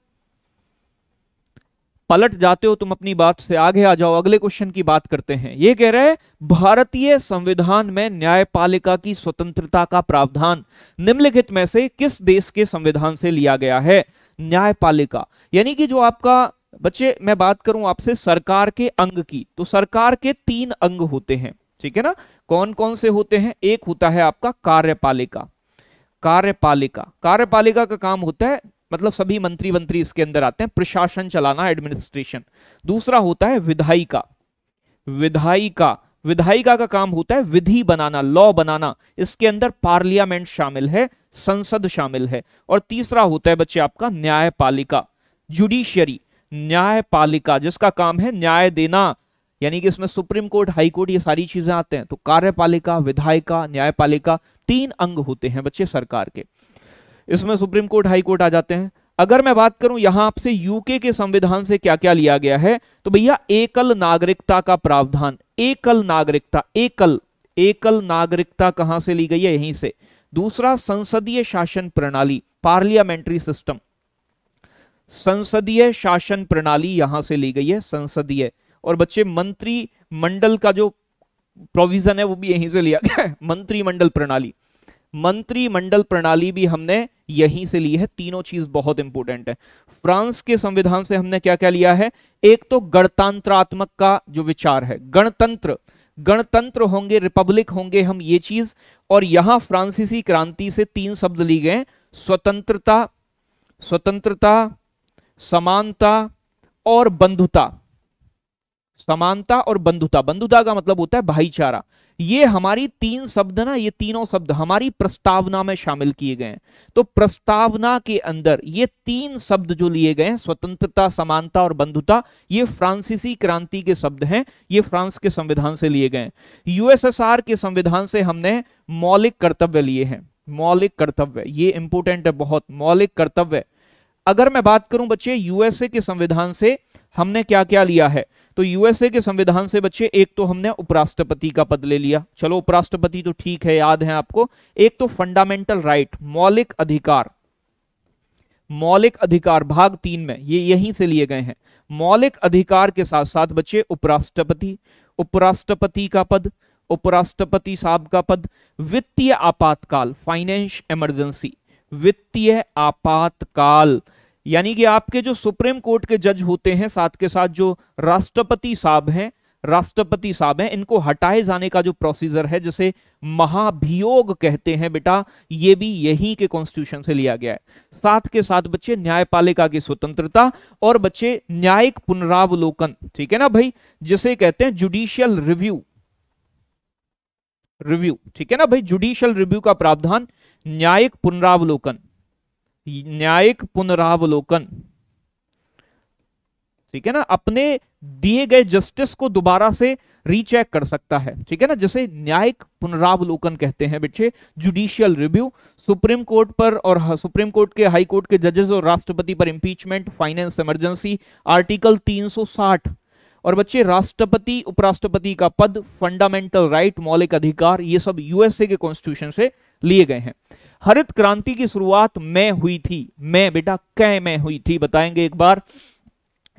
पलट जाते हो तुम अपनी बात से आगे आ जाओ अगले क्वेश्चन की बात करते हैं ये कह रहे हैं भारतीय संविधान में न्यायपालिका की स्वतंत्रता का प्रावधान निम्नलिखित में से किस देश के संविधान से लिया गया है न्यायपालिका यानी कि जो आपका बच्चे मैं बात करूं आपसे सरकार के अंग की तो सरकार के तीन अंग होते हैं ठीक है ना कौन कौन से होते हैं एक होता है आपका कार्यपालिका कार्यपालिका कार्यपालिका का काम होता है मतलब सभी मंत्री मंत्री इसके अंदर आते हैं प्रशासन चलाना एडमिनिस्ट्रेशन दूसरा होता है विधायिका विधायिका विधायिका का काम होता है विधि बनाना लॉ बनाना इसके अंदर पार्लियामेंट शामिल है संसद शामिल है और तीसरा होता है बच्चे आपका न्यायपालिका जुडिशियरी न्यायपालिका जिसका काम है न्याय देना यानी कि इसमें सुप्रीम कोर्ट हाई कोर्ट ये सारी चीजें आते हैं तो कार्यपालिका विधायिका न्यायपालिका तीन अंग होते हैं बच्चे सरकार के इसमें सुप्रीम कोर्ट हाई कोर्ट आ जाते हैं अगर मैं बात करूं यहां आपसे यूके के संविधान से क्या क्या लिया गया है तो भैया एकल नागरिकता का प्रावधान एकल नागरिकता एकल एकल नागरिकता कहां से ली गई है यहीं से दूसरा संसदीय शासन प्रणाली पार्लियामेंट्री सिस्टम संसदीय शासन प्रणाली यहां से ली गई है संसदीय और बच्चे मंत्रिमंडल का जो प्रोविजन है वो भी यहीं से लिया गया है मंत्रिमंडल प्रणाली मंत्रिमंडल प्रणाली भी हमने यहीं से ली है तीनों चीज बहुत इंपॉर्टेंट है फ्रांस के संविधान से हमने क्या क्या लिया है एक तो गणतंत्रात्मक का जो विचार है गणतंत्र गणतंत्र होंगे रिपब्लिक होंगे हम ये चीज और यहां फ्रांसीसी क्रांति से तीन शब्द लिए गए स्वतंत्रता स्वतंत्रता समानता और बंधुता समानता और बंधुता बंधुता का मतलब होता है भाईचारा ये हमारी तीन शब्द ना ये तीनों शब्द हमारी प्रस्तावना में शामिल किए गए हैं तो प्रस्तावना के अंदर ये तीन शब्द जो लिए गए हैं स्वतंत्रता समानता और बंधुता ये फ्रांसीसी क्रांति के शब्द हैं ये फ्रांस के संविधान से लिए गए हैं यूएसएसआर के संविधान से हमने मौलिक कर्तव्य लिए हैं मौलिक कर्तव्य ये इंपोर्टेंट है बहुत मौलिक कर्तव्य अगर मैं बात करूं बच्चे यूएसए के संविधान से हमने क्या क्या लिया है तो यूएसए के संविधान से बच्चे एक तो हमने उपराष्ट्रपति का पद ले लिया चलो उपराष्ट्रपति तो ठीक है याद है आपको एक तो फंडामेंटल राइट मौलिक अधिकार मौलिक अधिकार भाग तीन में ये यहीं से लिए गए हैं मौलिक अधिकार के साथ साथ बच्चे उपराष्ट्रपति उपराष्ट्रपति का पद उपराष्ट्रपति साहब का पद वित्तीय आपातकाल फाइनेंश इमरजेंसी वित्तीय आपातकाल यानी कि आपके जो सुप्रीम कोर्ट के जज होते हैं साथ के साथ जो राष्ट्रपति साहब हैं राष्ट्रपति साहब हैं इनको हटाए जाने का जो प्रोसीजर है जिसे महाभियोग कहते हैं बेटा ये भी यही के कॉन्स्टिट्यूशन से लिया गया है साथ के साथ बच्चे न्यायपालिका की स्वतंत्रता और बच्चे न्यायिक पुनरावलोकन ठीक है ना भाई जिसे कहते हैं जुडिशियल रिव्यू रिव्यू ठीक है ना भाई जुडिशियल रिव्यू का प्रावधान न्यायिक पुनरावलोकन न्यायिक पुनरावलोकन ठीक है ना अपने दिए गए जस्टिस को दोबारा से रीचेक कर सकता है ठीक है ना जैसे न्यायिक पुनरावलोकन कहते हैं बच्चे जुडिशियल रिव्यू सुप्रीम कोर्ट पर और सुप्रीम कोर्ट के हाई कोर्ट के जजेस और राष्ट्रपति पर इंपीचमेंट फाइनेंस इमरजेंसी आर्टिकल 360 और बच्चे राष्ट्रपति उपराष्ट्रपति का पद फंडामेंटल राइट मौलिक अधिकार ये सब यूएसए के कॉन्स्टिट्यूशन से लिए गए हैं हरित क्रांति की शुरुआत मैं हुई थी मैं बेटा कै में हुई थी बताएंगे एक बार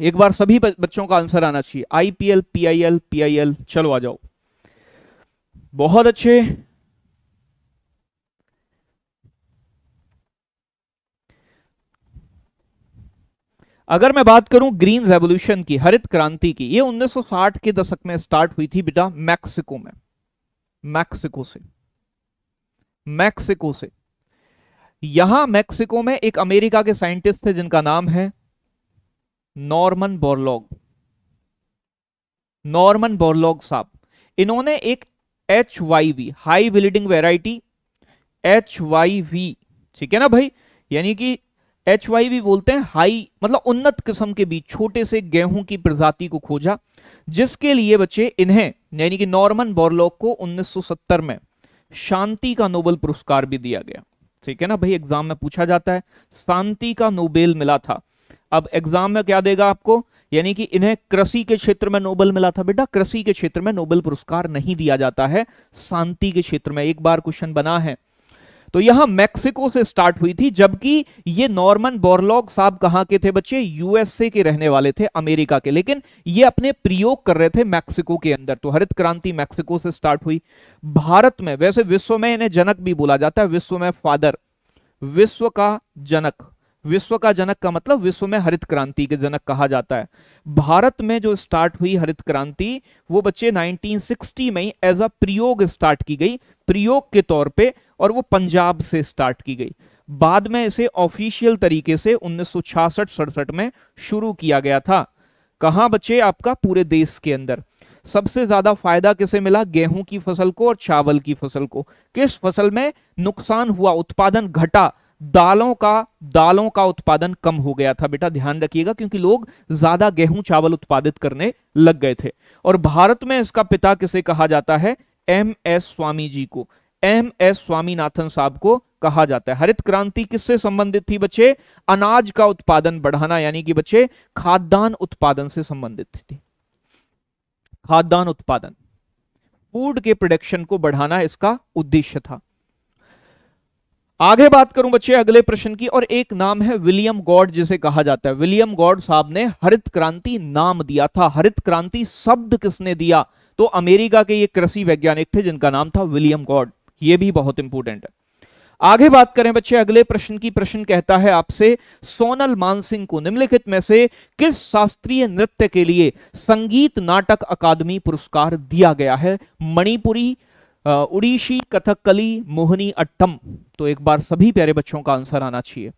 एक बार सभी बच्चों का आंसर आना चाहिए आईपीएल पीआईएल पीआईएल चलो आ जाओ बहुत अच्छे अगर मैं बात करूं ग्रीन रेवोल्यूशन की हरित क्रांति की ये 1960 के दशक में स्टार्ट हुई थी बेटा मैक्सिको में मैक्सिको से मैक्सिको से यहां मैक्सिको में एक अमेरिका के साइंटिस्ट थे जिनका नाम है नॉर्मन बोरलॉग नॉर्मन बोरलॉग साहब इन्होंने एक H Y V high yielding variety H Y V ठीक है ना भाई यानी कि एच वाई वी बोलते हैं हाई मतलब उन्नत किस्म के बीच छोटे से गेहूं की प्रजाति को खोजा जिसके लिए बच्चे इन्हें यानी कि नॉर्मन बोरलॉग को 1970 में शांति का नोबल पुरस्कार भी दिया गया ठीक है ना भाई एग्जाम में पूछा जाता है शांति का नोबेल मिला था अब एग्जाम में क्या देगा आपको यानी कि इन्हें कृषि के क्षेत्र में नोबेल मिला था बेटा कृषि के क्षेत्र में नोबेल पुरस्कार नहीं दिया जाता है शांति के क्षेत्र में एक बार क्वेश्चन बना है तो यहां मैक्सिको से स्टार्ट हुई थी जबकि ये नॉर्मन बोरलॉग साहब कहां के थे बच्चे यूएसए के रहने वाले थे अमेरिका के लेकिन ये अपने प्रयोग कर रहे थे मैक्सिको के अंदर तो हरित क्रांति मैक्सिको से स्टार्ट हुई भारत में वैसे विश्व में इन्हें जनक भी बोला जाता है विश्व में फादर विश्व का जनक विश्व का जनक का मतलब विश्व में हरित क्रांति के जनक कहा जाता है भारत में जो स्टार्ट हुई हरित क्रांति वो बच्चे 1960 में एज अ प्रयोग स्टार्ट की गई प्रयोग के तौर पे और वो पंजाब से स्टार्ट की गई बाद में इसे ऑफिशियल तरीके से उन्नीस सड़सठ में शुरू किया गया था कहा बचे आपका पूरे देश के अंदर सबसे ज्यादा फायदा किसे मिला गेहूं की फसल को और चावल की फसल को किस फसल में नुकसान हुआ उत्पादन घटा दालों का दालों का उत्पादन कम हो गया था बेटा ध्यान रखिएगा क्योंकि लोग ज्यादा गेहूं चावल उत्पादित करने लग गए थे और भारत में इसका पिता किसे कहा जाता है एम एस स्वामी जी को एम एस स्वामीनाथन साहब को कहा जाता है हरित क्रांति किससे संबंधित थी बच्चे अनाज का उत्पादन बढ़ाना यानी कि बच्चे खाद्यान्न उत्पादन से संबंधित थी खाद्यान्न उत्पादन फूड के प्रोडक्शन को बढ़ाना इसका उद्देश्य था आगे बात करूं बच्चे अगले प्रश्न की और एक नाम है विलियम गॉड जिसे कहा जाता है विलियम गॉड साहब ने हरित क्रांति नाम दिया था हरित क्रांति शब्द किसने दिया तो अमेरिका के ये कृषि वैज्ञानिक थे जिनका नाम था विलियम गॉड ये भी बहुत इंपॉर्टेंट है आगे बात करें बच्चे अगले प्रश्न की प्रश्न कहता है आपसे सोनल मानसिंह को निम्नलिखित में से किस शास्त्रीय नृत्य के लिए संगीत नाटक अकादमी पुरस्कार दिया गया है मणिपुरी उड़ीसी कथकली मोहनी अट्टम तो एक बार सभी प्यारे बच्चों का आंसर आना चाहिए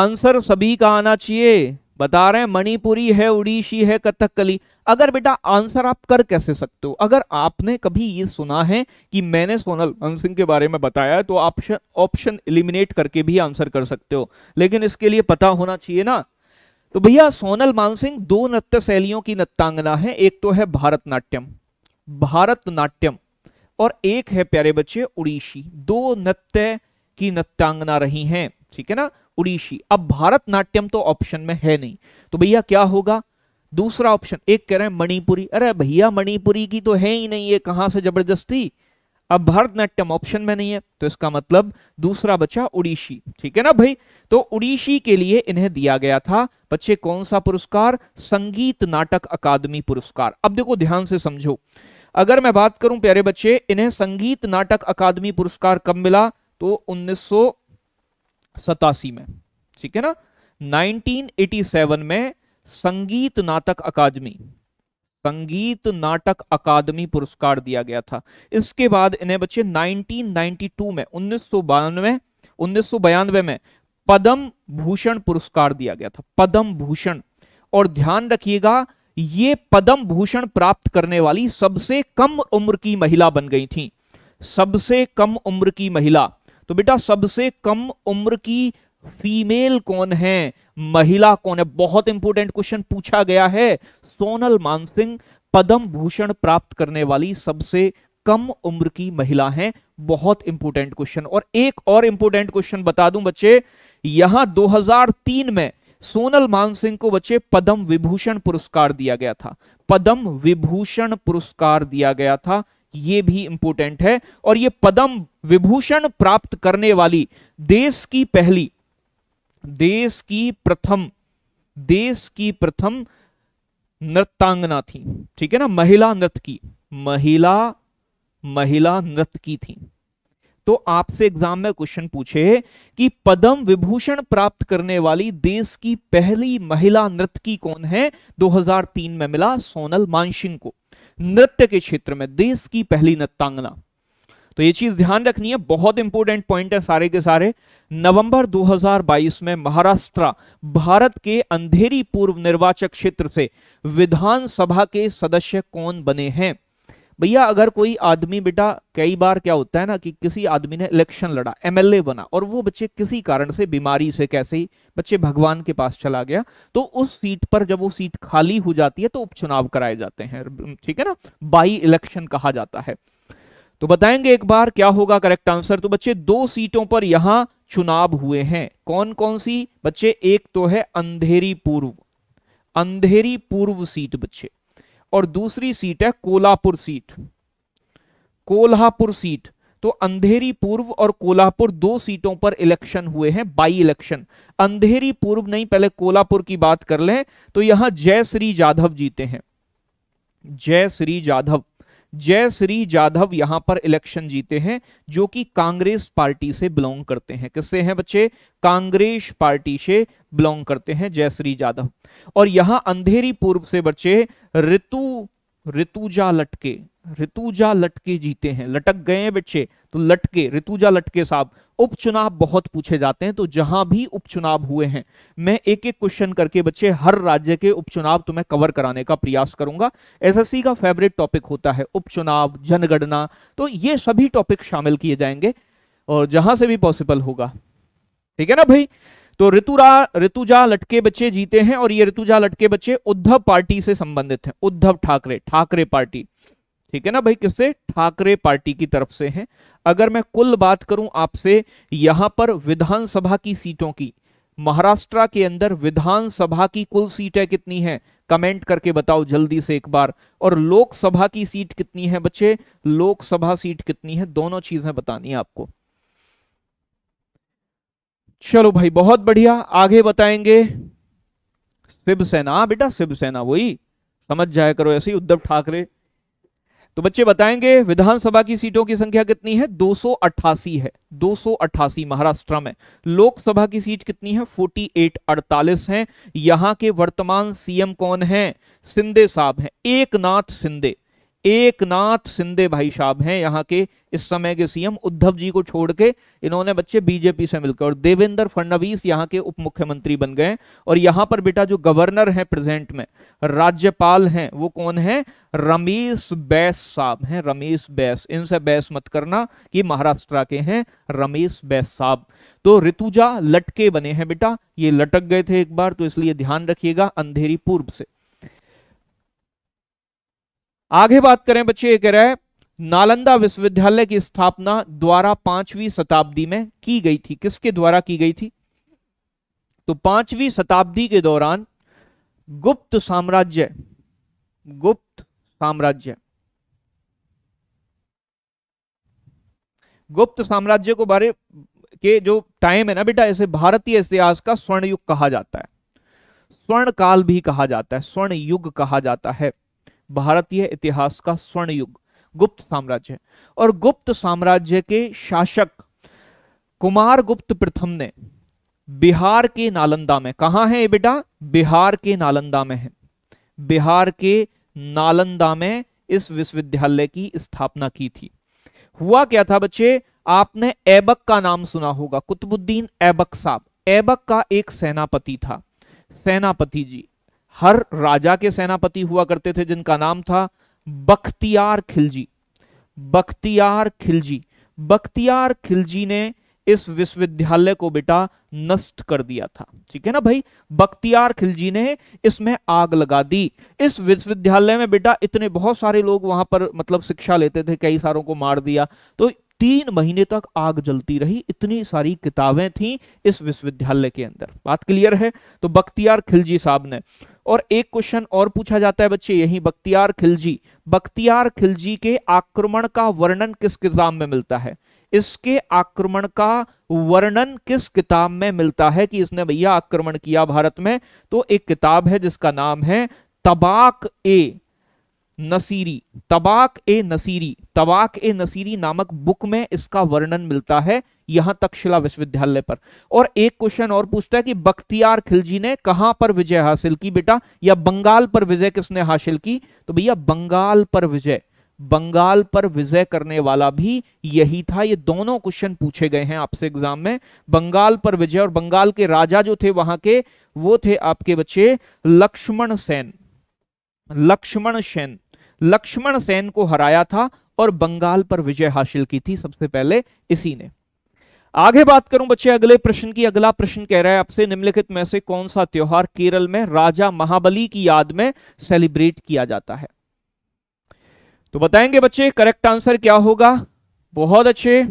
आंसर सभी का आना चाहिए बता रहे हैं मणिपुरी है उड़ीसी है कथकली अगर बेटा आंसर आप कर कैसे सकते हो अगर आपने कभी ये सुना है कि मैंने सोनल मन सिंह के बारे में बताया तो ऑप्शन ऑप्शन इलिमिनेट करके भी आंसर कर सकते हो लेकिन इसके लिए पता होना चाहिए ना तो भैया सोनल मानसिंह दो नृत्य शैलियों की नृत्यांगना है एक तो है भारतनाट्यम भारतनाट्यम और एक है प्यारे बच्चे उड़ीसी दो नृत्य की नृत्यांगना रही हैं ठीक है ना उड़ीसी अब भारतनाट्यम तो ऑप्शन में है नहीं तो भैया क्या होगा दूसरा ऑप्शन एक कह रहे हैं मणिपुरी अरे भैया मणिपुरी की तो है ही नहीं ये कहां से जबरदस्ती अब भारतनाट्यम ऑप्शन में नहीं है तो इसका मतलब दूसरा बच्चा उड़ीसी ठीक है ना भाई तो उड़ीसी के लिए इन्हें दिया गया था बच्चे कौन सा पुरस्कार संगीत नाटक अकादमी पुरस्कार अब देखो ध्यान से समझो अगर मैं बात करूं प्यारे बच्चे इन्हें संगीत नाटक अकादमी पुरस्कार कब मिला तो उन्नीस सतासी में ठीक है ना 1987 में संगीत नाटक अकादमी संगीत नाटक अकादमी पुरस्कार दिया गया था इसके बाद इन्हें बच्चे 1992 में उन्नीस सौ में पद्म भूषण पुरस्कार दिया गया था पद्म भूषण और ध्यान रखिएगा ये पद्म भूषण प्राप्त करने वाली सबसे कम उम्र की महिला बन गई थी सबसे कम उम्र की महिला तो बेटा सबसे कम उम्र की फीमेल कौन है महिला कौन है बहुत इंपॉर्टेंट क्वेश्चन पूछा गया है सोनल मानसिंह पद्म भूषण प्राप्त करने वाली सबसे कम उम्र की महिला है बहुत इंपॉर्टेंट क्वेश्चन और एक और इंपॉर्टेंट क्वेश्चन बता दूं बच्चे यहां 2003 में सोनल मानसिंह को बच्चे पद्म विभूषण पुरस्कार दिया गया था पद्म विभूषण पुरस्कार दिया गया था ये भी इंपोर्टेंट है और ये पदम विभूषण प्राप्त करने वाली देश की पहली देश की प्रथम देश की प्रथम नृत्यांगना थी ठीक है ना महिला नृत्य की महिला महिला नृत्य की थी तो आपसे एग्जाम में क्वेश्चन पूछे कि पद्म विभूषण प्राप्त करने वाली देश की पहली महिला की कौन है 2003 में मिला सोनल मानसिंह को नृत्य के क्षेत्र में देश की पहली नृत्यांगना तो ये चीज ध्यान रखनी है बहुत इंपॉर्टेंट पॉइंट है सारे के सारे नवंबर 2022 में महाराष्ट्र भारत के अंधेरी पूर्व निर्वाचक क्षेत्र से विधानसभा के सदस्य कौन बने हैं भैया अगर कोई आदमी बेटा कई बार क्या होता है ना कि किसी आदमी ने इलेक्शन लड़ा एमएलए बना और वो बच्चे किसी कारण से बीमारी से कैसे ही बच्चे भगवान के पास चला गया तो उस सीट पर जब वो सीट खाली हो जाती है तो उपचुनाव कराए जाते हैं ठीक है ना बाई इलेक्शन कहा जाता है तो बताएंगे एक बार क्या होगा करेक्ट आंसर तो बच्चे दो सीटों पर यहां चुनाव हुए हैं कौन कौन सी बच्चे एक तो है अंधेरी पूर्व अंधेरी पूर्व सीट बच्चे और दूसरी सीट है कोल्हापुर सीट कोल्हापुर सीट तो अंधेरी पूर्व और कोलापुर दो सीटों पर इलेक्शन हुए हैं बाई इलेक्शन अंधेरी पूर्व नहीं पहले कोलापुर की बात कर लें तो यहां जय श्री जाधव जीते हैं जय श्री जाधव जय श्री जाधव यहां पर इलेक्शन जीते हैं जो कि कांग्रेस पार्टी से बिलोंग करते हैं किससे हैं बच्चे कांग्रेस पार्टी से बिलोंग करते हैं जय श्री जाधव और यहां अंधेरी पूर्व से बच्चे ऋतु ऋतुजा लटके ऋतुजा लटके जीते हैं लटक गए हैं बच्चे तो लटके ऋतुजा लटके साहब उपचुनाव बहुत पूछे जाते हैं तो जहां भी उपचुनाव हुए हैं मैं एक एक क्वेश्चन करके बच्चे हर राज्य के उपचुनाव तुम्हें कवर कराने का प्रयास करूंगा एसएससी का फेवरेट टॉपिक होता है उपचुनाव जनगणना तो ये सभी टॉपिक शामिल किए जाएंगे और जहां से भी पॉसिबल होगा ठीक है ना भाई तो ऋतुरा ऋतुजा लटके बच्चे जीते हैं और ये ऋतुजा लटके बच्चे उद्धव पार्टी से संबंधित है उद्धव ठाकरे ठाकरे पार्टी ठीक है ना भाई किससे ठाकरे पार्टी की तरफ से हैं अगर मैं कुल बात करूं आपसे यहां पर विधानसभा की सीटों की महाराष्ट्र के अंदर विधानसभा की कुल सीटें कितनी है कमेंट करके बताओ जल्दी से एक बार और लोकसभा की सीट कितनी है बच्चे लोकसभा सीट कितनी है दोनों चीजें बतानी है आपको चलो भाई बहुत बढ़िया आगे बताएंगे शिवसेना बेटा शिवसेना वही समझ जाया करो ऐसे ही उद्धव ठाकरे तो बच्चे बताएंगे विधानसभा की सीटों की संख्या कितनी है 288 है 288 महाराष्ट्र में लोकसभा की सीट कितनी है 48 48 है यहां के वर्तमान सीएम कौन है सिंधे साहब हैं एक नाथ सिंधे एक नाथ सिंधे भाई साहब हैं यहाँ के इस समय के सीएम उद्धव जी को छोड़ के इन्होंने बच्चे बीजेपी से मिलकर और देवेंद्र फडणवीस यहाँ के उप मुख्यमंत्री बन गए और यहाँ पर बेटा जो गवर्नर हैं प्रेजेंट में राज्यपाल हैं वो कौन है रमेश बैस साहब हैं रमेश बैस इनसे बैस मत करना कि महाराष्ट्र के हैं रमेश बैस साहब तो ऋतुजा लटके बने हैं बेटा ये लटक गए थे एक बार तो इसलिए ध्यान रखिएगा अंधेरी पूर्व से आगे बात करें बच्चे ये कह रहा है नालंदा विश्वविद्यालय की स्थापना द्वारा पांचवी शताब्दी में की गई थी किसके द्वारा की गई थी तो पांचवी शताब्दी के दौरान गुप्त साम्राज्य गुप्त साम्राज्य गुप्त साम्राज्य को बारे के जो टाइम है ना बेटा इसे भारतीय इतिहास का स्वर्ण युग कहा जाता है स्वर्ण काल भी कहा जाता है स्वर्ण युग कहा जाता है भारतीय इतिहास का स्वर्ण युग गुप्त साम्राज्य और गुप्त साम्राज्य के शासक कुमार गुप्त प्रथम ने बिहार के नालंदा में कहा है बेटा बिहार के नालंदा में है बिहार के नालंदा में इस विश्वविद्यालय की स्थापना की थी हुआ क्या था बच्चे आपने ऐबक का नाम सुना होगा कुतुबुद्दीन ऐबक साहब ऐबक का एक सेनापति था सेनापति जी हर राजा के सेनापति हुआ करते थे जिनका नाम था बख्तियार खिलजी बख्तियार खिलजी बख्तियार खिलजी ने इस विश्वविद्यालय को बेटा नष्ट कर दिया था ठीक है ना भाई बख्तियार खिलजी ने इसमें आग लगा दी इस विश्वविद्यालय में बेटा इतने बहुत सारे लोग वहां पर मतलब शिक्षा लेते थे कई सारों को मार दिया तो तीन महीने तक आग जलती रही इतनी सारी किताबें थी इस विश्वविद्यालय के अंदर बात क्लियर है तो बख्तियार खिलजी साहब ने और एक क्वेश्चन और पूछा जाता है बच्चे यही बख्तियार खिलजी बख्तियार खिलजी के आक्रमण का वर्णन किस किताब में मिलता है इसके आक्रमण का वर्णन किस किताब में मिलता है कि इसने भैया आक्रमण किया भारत में तो एक किताब है जिसका नाम है तबाक ए नसीरी तबाक ए नसीरी तबाक ए नसीरी नामक बुक में इसका वर्णन मिलता है यहां तक्षशिला विश्वविद्यालय पर और एक क्वेश्चन और पूछता है कि बख्तियार खिलजी ने कहां पर विजय हासिल की बेटा या बंगाल पर विजय किसने हासिल की तो भैया बंगाल पर विजय बंगाल पर विजय करने वाला भी यही था ये दोनों क्वेश्चन पूछे गए हैं आपसे एग्जाम में बंगाल पर विजय और बंगाल के राजा जो थे वहां के वो थे आपके बच्चे लक्ष्मण सेन लक्ष्मण सेन लक्ष्मण सेन को हराया था और बंगाल पर विजय हासिल की थी सबसे पहले इसी ने आगे बात करूं बच्चे अगले प्रश्न की अगला प्रश्न कह रहा है आपसे निम्नलिखित में से कौन सा त्योहार केरल में राजा महाबली की याद में सेलिब्रेट किया जाता है तो बताएंगे बच्चे करेक्ट आंसर क्या होगा बहुत अच्छे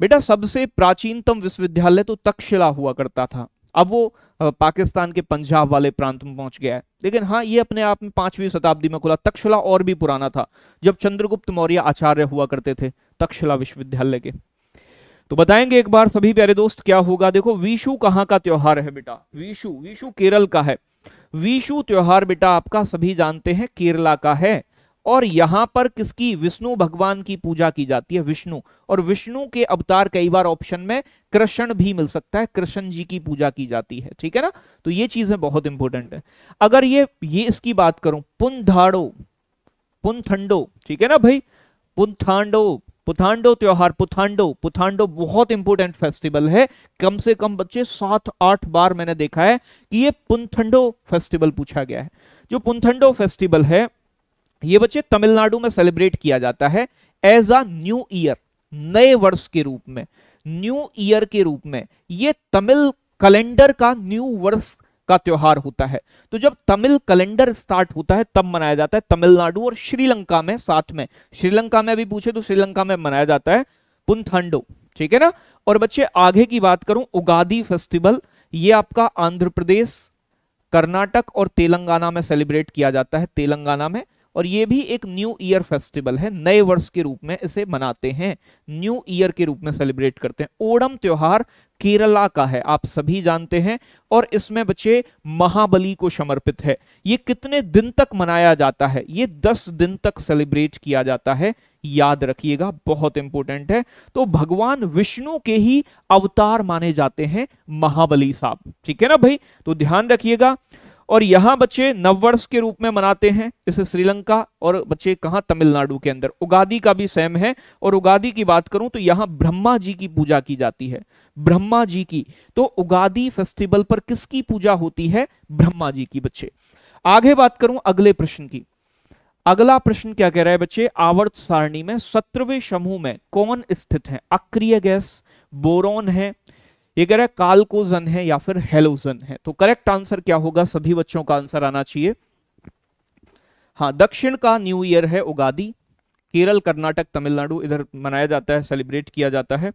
बेटा सबसे प्राचीनतम विश्वविद्यालय तो तक्षशिला हुआ करता था अब वो पाकिस्तान के पंजाब वाले प्रांत में पहुंच गया है लेकिन हाँ ये अपने आप में पांचवी शताब्दी में खुला तक्षशिला और भी पुराना था जब चंद्रगुप्त मौर्य आचार्य हुआ करते थे तक्षशिला विश्वविद्यालय के तो बताएंगे एक बार सभी प्यारे दोस्त क्या होगा देखो विशु कहाँ का त्योहार है बेटा विशु विशु केरल का है विशु त्योहार बेटा आपका सभी जानते हैं केरला का है और यहां पर किसकी विष्णु भगवान की पूजा की जाती है विष्णु और विष्णु के अवतार कई बार ऑप्शन में कृष्ण भी मिल सकता है कृष्ण जी की पूजा की जाती है ठीक है ना तो ये चीजें बहुत इंपॉर्टेंट है अगर ये ये इसकी बात करूं पुनधाड़ो पुनथंडो ठीक है ना भाई पुनथांडो पुथांडो त्योहार पुथांडो पुथांडो बहुत इंपोर्टेंट फेस्टिवल है कम से कम बच्चे सात आठ बार मैंने देखा है कि ये पुनथंडो फेस्टिवल पूछा गया है जो पुनथंडो फेस्टिवल है ये बच्चे तमिलनाडु में सेलिब्रेट किया जाता है एज अ न्यू ईयर नए वर्ष के रूप में न्यू ईयर के रूप में ये तमिल कैलेंडर का न्यू वर्ष का त्योहार होता है तो जब तमिल कैलेंडर स्टार्ट होता है तब मनाया जाता है तमिलनाडु और श्रीलंका में साथ में श्रीलंका में अभी पूछे तो श्रीलंका में मनाया जाता है पुंथंडो ठीक है ना और बच्चे आगे की बात करूं उगादी फेस्टिवल ये आपका आंध्र प्रदेश कर्नाटक और तेलंगाना में सेलिब्रेट किया जाता है तेलंगाना में और ये भी एक न्यू ईयर फेस्टिवल है नए वर्ष के रूप में इसे मनाते हैं न्यू ईयर के रूप में सेलिब्रेट करते हैं ओडम त्योहार केरला का है आप सभी जानते हैं और इसमें बच्चे महाबली को समर्पित है ये कितने दिन तक मनाया जाता है ये दस दिन तक सेलिब्रेट किया जाता है याद रखिएगा बहुत इंपॉर्टेंट है तो भगवान विष्णु के ही अवतार माने जाते हैं महाबली साहब ठीक है ना भाई तो ध्यान रखिएगा और यहां बच्चे नववर्ष के रूप में मनाते हैं जैसे श्रीलंका और बच्चे कहा तमिलनाडु के अंदर उगादी का भी सेम है और उगादी की बात करूं तो यहां ब्रह्मा जी की पूजा की जाती है ब्रह्मा जी की तो उगादी फेस्टिवल पर किसकी पूजा होती है ब्रह्मा जी की बच्चे आगे बात करूं अगले प्रश्न की अगला प्रश्न क्या कह रहा है बच्चे आवर्त सारणी में सत्रवे समूह में कौन स्थित है अक्रिय गैस बोरोन है ये कह रहा है कालकोजन है या फिर हेलोजन है तो करेक्ट आंसर क्या होगा सभी बच्चों का आंसर आना चाहिए हाँ दक्षिण का न्यू ईयर है उगादी केरल कर्नाटक तमिलनाडु इधर मनाया जाता है सेलिब्रेट किया जाता है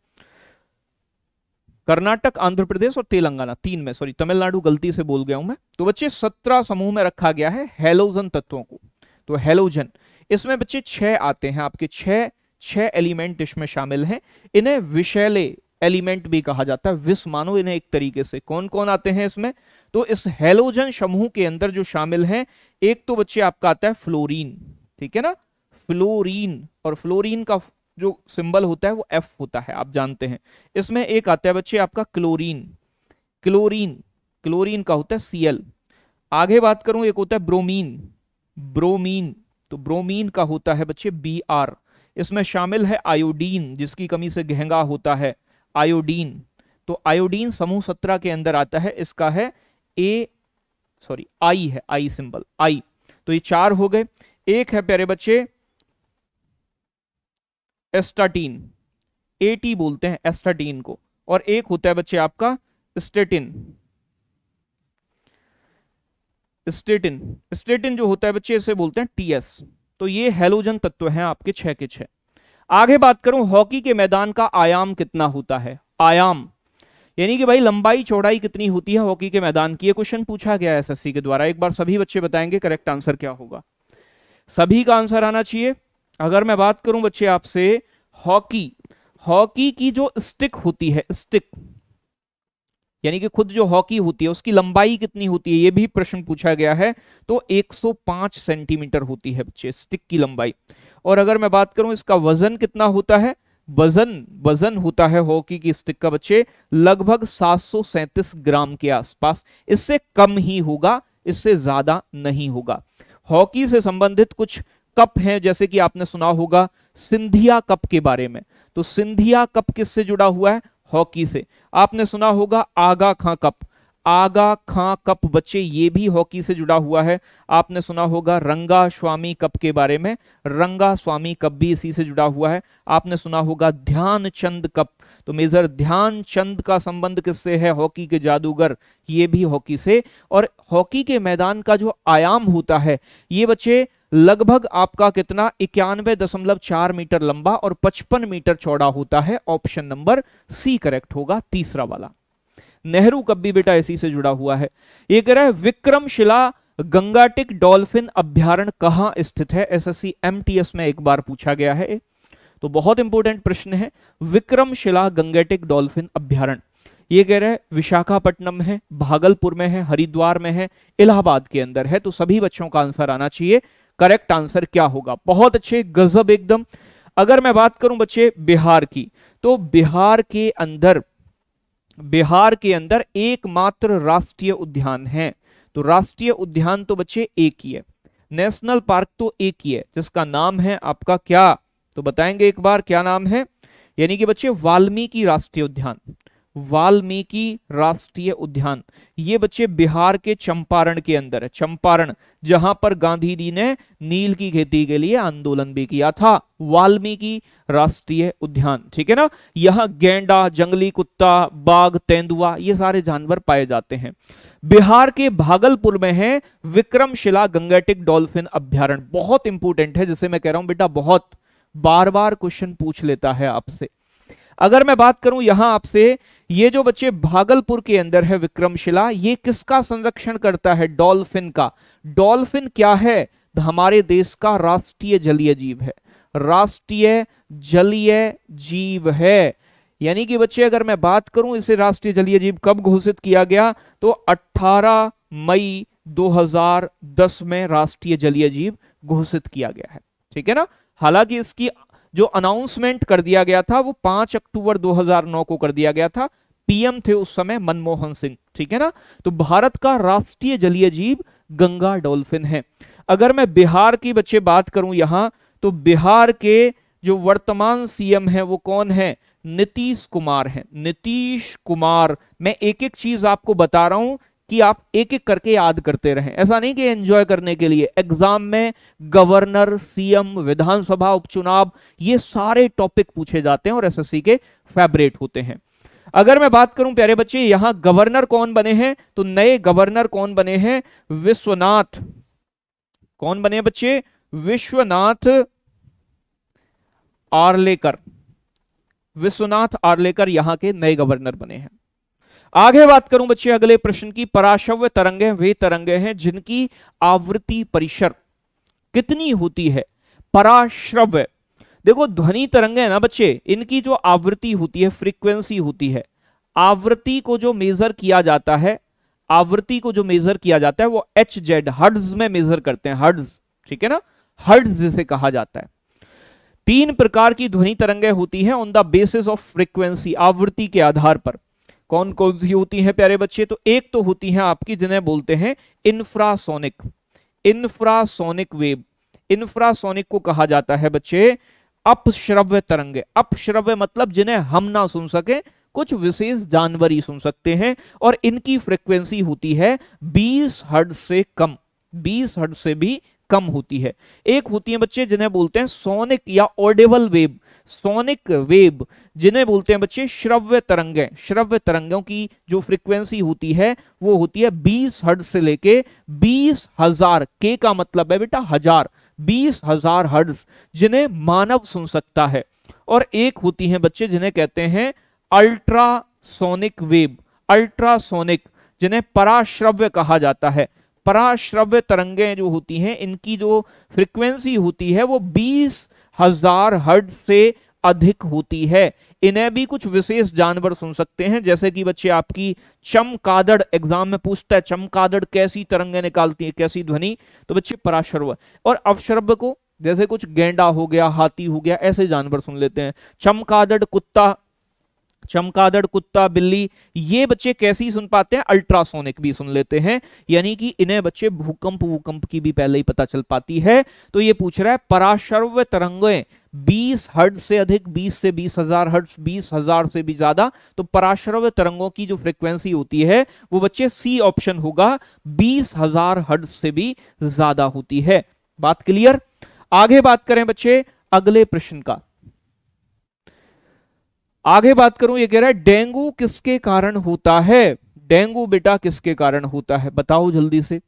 कर्नाटक आंध्र प्रदेश और तेलंगाना तीन में सॉरी तमिलनाडु गलती से बोल गया हूं मैं तो बच्चे सत्रह समूह में रखा गया है हेलोजन तत्वों को तो हेलोजन इसमें बच्चे छह आते हैं आपके छह छह एलिमेंट इसमें शामिल हैं इन्हें विषैले एलिमेंट भी कहा जाता है विश्व मानो इन्हें एक तरीके से कौन कौन आते हैं इसमें तो इस हेलोजन समूह के अंदर जो शामिल हैं एक तो बच्चे आपका आता है फ्लोरीन ठीक है ना फ्लोरीन और फ्लोरीन का जो सिंबल होता है वो एफ होता है आप जानते हैं इसमें एक आता है बच्चे आपका क्लोरीन क्लोरीन क्लोरीन का होता है सीएल आगे बात करूं एक होता है ब्रोमीन ब्रोमीन तो ब्रोमीन का होता है बच्चे बी आर इसमें शामिल है आयोडीन जिसकी कमी से गहंगा होता है आयोडीन तो आयोडीन समूह सत्रह के अंदर आता है इसका है ए सॉरी आई है आई सिंबल आई तो ये चार हो गए एक है प्यारे बच्चे एस्टाटीन एटी बोलते हैं एस्टाटीन को और एक होता है बच्चे आपका स्टेटिन स्टेटिन स्टेटिन जो होता है बच्चे इसे बोलते हैं टीएस तो ये हेलोजन तत्व हैं आपके छह के छह आगे बात करूं हॉकी के मैदान का आयाम कितना होता है आयाम यानी कि भाई लंबाई चौड़ाई कितनी होती है हॉकी के मैदान की ये क्वेश्चन पूछा गया है एस के द्वारा एक बार सभी बच्चे बताएंगे करेक्ट आंसर क्या होगा सभी का आंसर आना चाहिए अगर मैं बात करूं बच्चे आपसे हॉकी हॉकी की जो स्टिक होती है स्टिक यानी कि खुद जो हॉकी होती है उसकी लंबाई कितनी होती है ये भी प्रश्न पूछा गया है तो 105 सेंटीमीटर होती है बच्चे स्टिक की लंबाई और अगर मैं बात करूं इसका वजन कितना होता है वजन वजन होता है हॉकी की स्टिक का बच्चे लगभग सात ग्राम के आसपास इससे कम ही होगा इससे ज्यादा नहीं होगा हॉकी से संबंधित कुछ कप हैं जैसे कि आपने सुना होगा सिंधिया कप के बारे में तो सिंधिया कप किससे जुड़ा हुआ है हॉकी से आपने सुना होगा आगा खां कप आगा खां कप बच्चे ये भी हॉकी से जुड़ा हुआ है आपने सुना होगा रंगा स्वामी कप के बारे में रंगा स्वामी कप भी इसी से जुड़ा हुआ है आपने सुना होगा ध्यान चंद कप तो मेजर ध्यान चंद का संबंध किससे है हॉकी के जादूगर ये भी हॉकी से और हॉकी के मैदान का जो आयाम होता है ये बच्चे लगभग आपका कितना इक्यानवे दशमलव चार मीटर लंबा और पचपन मीटर चौड़ा होता है ऑप्शन नंबर सी करेक्ट होगा तीसरा वाला नेहरू कब भी बेटा इसी से जुड़ा हुआ है ये कह रहा है विक्रमशिला गंगाटिक डॉल्फिन अभ्यारण कहां स्थित है एसएससी एमटीएस में एक बार पूछा गया है तो बहुत इंपॉर्टेंट प्रश्न है विक्रमशिला गंगाटिक डॉल्फिन अभ्यारण ये कह रहे हैं विशाखापट्टनम है भागलपुर में है हरिद्वार में है इलाहाबाद के अंदर है तो सभी बच्चों का आंसर आना चाहिए करेक्ट आंसर क्या होगा बहुत अच्छे गजब एकदम अगर मैं बात करूं बच्चे बिहार की तो बिहार के अंदर बिहार के अंदर एकमात्र राष्ट्रीय उद्यान है तो राष्ट्रीय उद्यान तो बच्चे एक ही है नेशनल पार्क तो एक ही है जिसका नाम है आपका क्या तो बताएंगे एक बार क्या नाम है यानी कि बच्चे वाल्मीकि राष्ट्रीय उद्यान वाल्मीकि राष्ट्रीय उद्यान ये बच्चे बिहार के चंपारण के अंदर है चंपारण जहां पर गांधी जी ने नील की खेती के लिए आंदोलन भी किया था वाल्मीकि राष्ट्रीय उद्यान ठीक है ना यहां गेंडा जंगली कुत्ता बाघ तेंदुआ ये सारे जानवर पाए जाते हैं बिहार के भागलपुर में है विक्रमशिला गंगेटिक डॉल्फिन अभ्यारण बहुत इंपोर्टेंट है जिसे मैं कह रहा हूं बेटा बहुत बार बार क्वेश्चन पूछ लेता है आपसे अगर मैं बात करूं यहां आपसे ये जो बच्चे भागलपुर के अंदर है विक्रमशिला ये किसका संरक्षण करता है डॉल्फिन का डॉल्फिन क्या है हमारे देश का राष्ट्रीय जलीय जीव है राष्ट्रीय जलीय जीव है यानी कि बच्चे अगर मैं बात करूं इसे राष्ट्रीय जलीय जीव कब घोषित किया गया तो 18 मई 2010 में राष्ट्रीय जलीय जीव घोषित किया गया है ठीक है ना हालांकि इसकी जो अनाउंसमेंट कर दिया गया था वो पांच अक्टूबर 2009 को कर दिया गया था पीएम थे उस समय मनमोहन सिंह ठीक है ना तो भारत का राष्ट्रीय जलीय जीव गंगा डॉल्फिन है अगर मैं बिहार की बच्चे बात करूं यहां तो बिहार के जो वर्तमान सीएम है वो कौन है नीतीश कुमार है नीतीश कुमार मैं एक एक चीज आपको बता रहा हूं कि आप एक एक करके याद करते रहें ऐसा नहीं कि एंजॉय करने के लिए एग्जाम में गवर्नर सीएम विधानसभा उपचुनाव ये सारे टॉपिक पूछे जाते हैं और एसएससी के फेवरेट होते हैं अगर मैं बात करूं प्यारे बच्चे यहां गवर्नर कौन बने हैं तो नए गवर्नर कौन बने हैं विश्वनाथ कौन बने बच्चे विश्वनाथ आर्लेकर विश्वनाथ आर्लेकर यहां के नए गवर्नर बने हैं आगे बात करूं बच्चे अगले प्रश्न की पराशव्य तरंगे वे तरंगे हैं जिनकी आवृत्ति परिसर कितनी होती है पराश्रव्य देखो ध्वनि तरंगे ना बच्चे इनकी जो आवृत्ति होती है फ्रीक्वेंसी होती है आवृत्ति को जो मेजर किया जाता है आवृत्ति को जो मेजर किया जाता है वो एच जेड हर्ड्स में मेजर करते हैं हर्ड्स ठीक है ना हर्ड्स जिसे कहा जाता है तीन प्रकार की ध्वनि तरंगे होती हैं on the basis of frequency आवृत्ति के आधार पर कौन कौन सी होती हैं प्यारे बच्चे तो एक तो होती हैं आपकी जिन्हें बोलते हैं इंफ्रासोनिक इंफ्रासोनिक वेव इंफ्रासोनिक को कहा जाता है बच्चे अपश्रव्य तरंगे अपश्रव्य मतलब जिन्हें हम ना सुन सके कुछ विशेष जानवर ही सुन सकते हैं और इनकी फ्रिक्वेंसी होती है बीस हड से कम बीस हड से भी कम होती है एक होती है बच्चे जिन्हें बोलते हैं सोनिक या ऑडिबल वेव सोनिक वेब जिन्हें बोलते हैं बच्चे श्रव्य तरंगे श्रव्य तरंगों की जो फ्रीक्वेंसी होती है वो होती है बीस हर्ड से लेके बीस हजार के का मतलब है बेटा हजार बीस हजार हर्ड जिन्हें मानव सुन सकता है और एक होती है बच्चे जिन्हें कहते हैं अल्ट्रासोनिक वेब अल्ट्रासोनिक जिन्हें पराश्रव्य कहा जाता है पराश्रव्य तरंगें जो होती हैं इनकी जो फ्रीक्वेंसी होती है वो बीस हजार हर्ड से अधिक होती है इन्हें भी कुछ विशेष जानवर सुन सकते हैं जैसे कि बच्चे आपकी चमकादड़ एग्जाम में पूछता है चमकादड़ कैसी तरंगे निकालती है कैसी ध्वनि तो बच्चे पराशर्व और अवशर्व को जैसे कुछ गेंडा हो गया हाथी हो गया ऐसे जानवर सुन लेते हैं चमकादड़ कुत्ता चमकादड़ कुत्ता बिल्ली ये बच्चे कैसी सुन पाते हैं अल्ट्रासोनिक भी सुन लेते हैं यानी कि इन्हें बच्चे भूकंप भूकंप की भी पहले ही पता चल पाती है तो ये पूछ रहा है पराशर्व तरंगे 20 हर्ट से अधिक 20 से बीस हजार हर्ट बीस हजार से भी ज्यादा तो पराश्रव्य तरंगों की जो फ्रिक्वेंसी होती है वो बच्चे सी ऑप्शन होगा बीस हजार से भी ज्यादा होती है बात क्लियर आगे बात करें बच्चे अगले प्रश्न का आगे बात करूं ये कह रहा है डेंगू किसके कारण होता है डेंगू बेटा किसके कारण होता है बताओ जल्दी से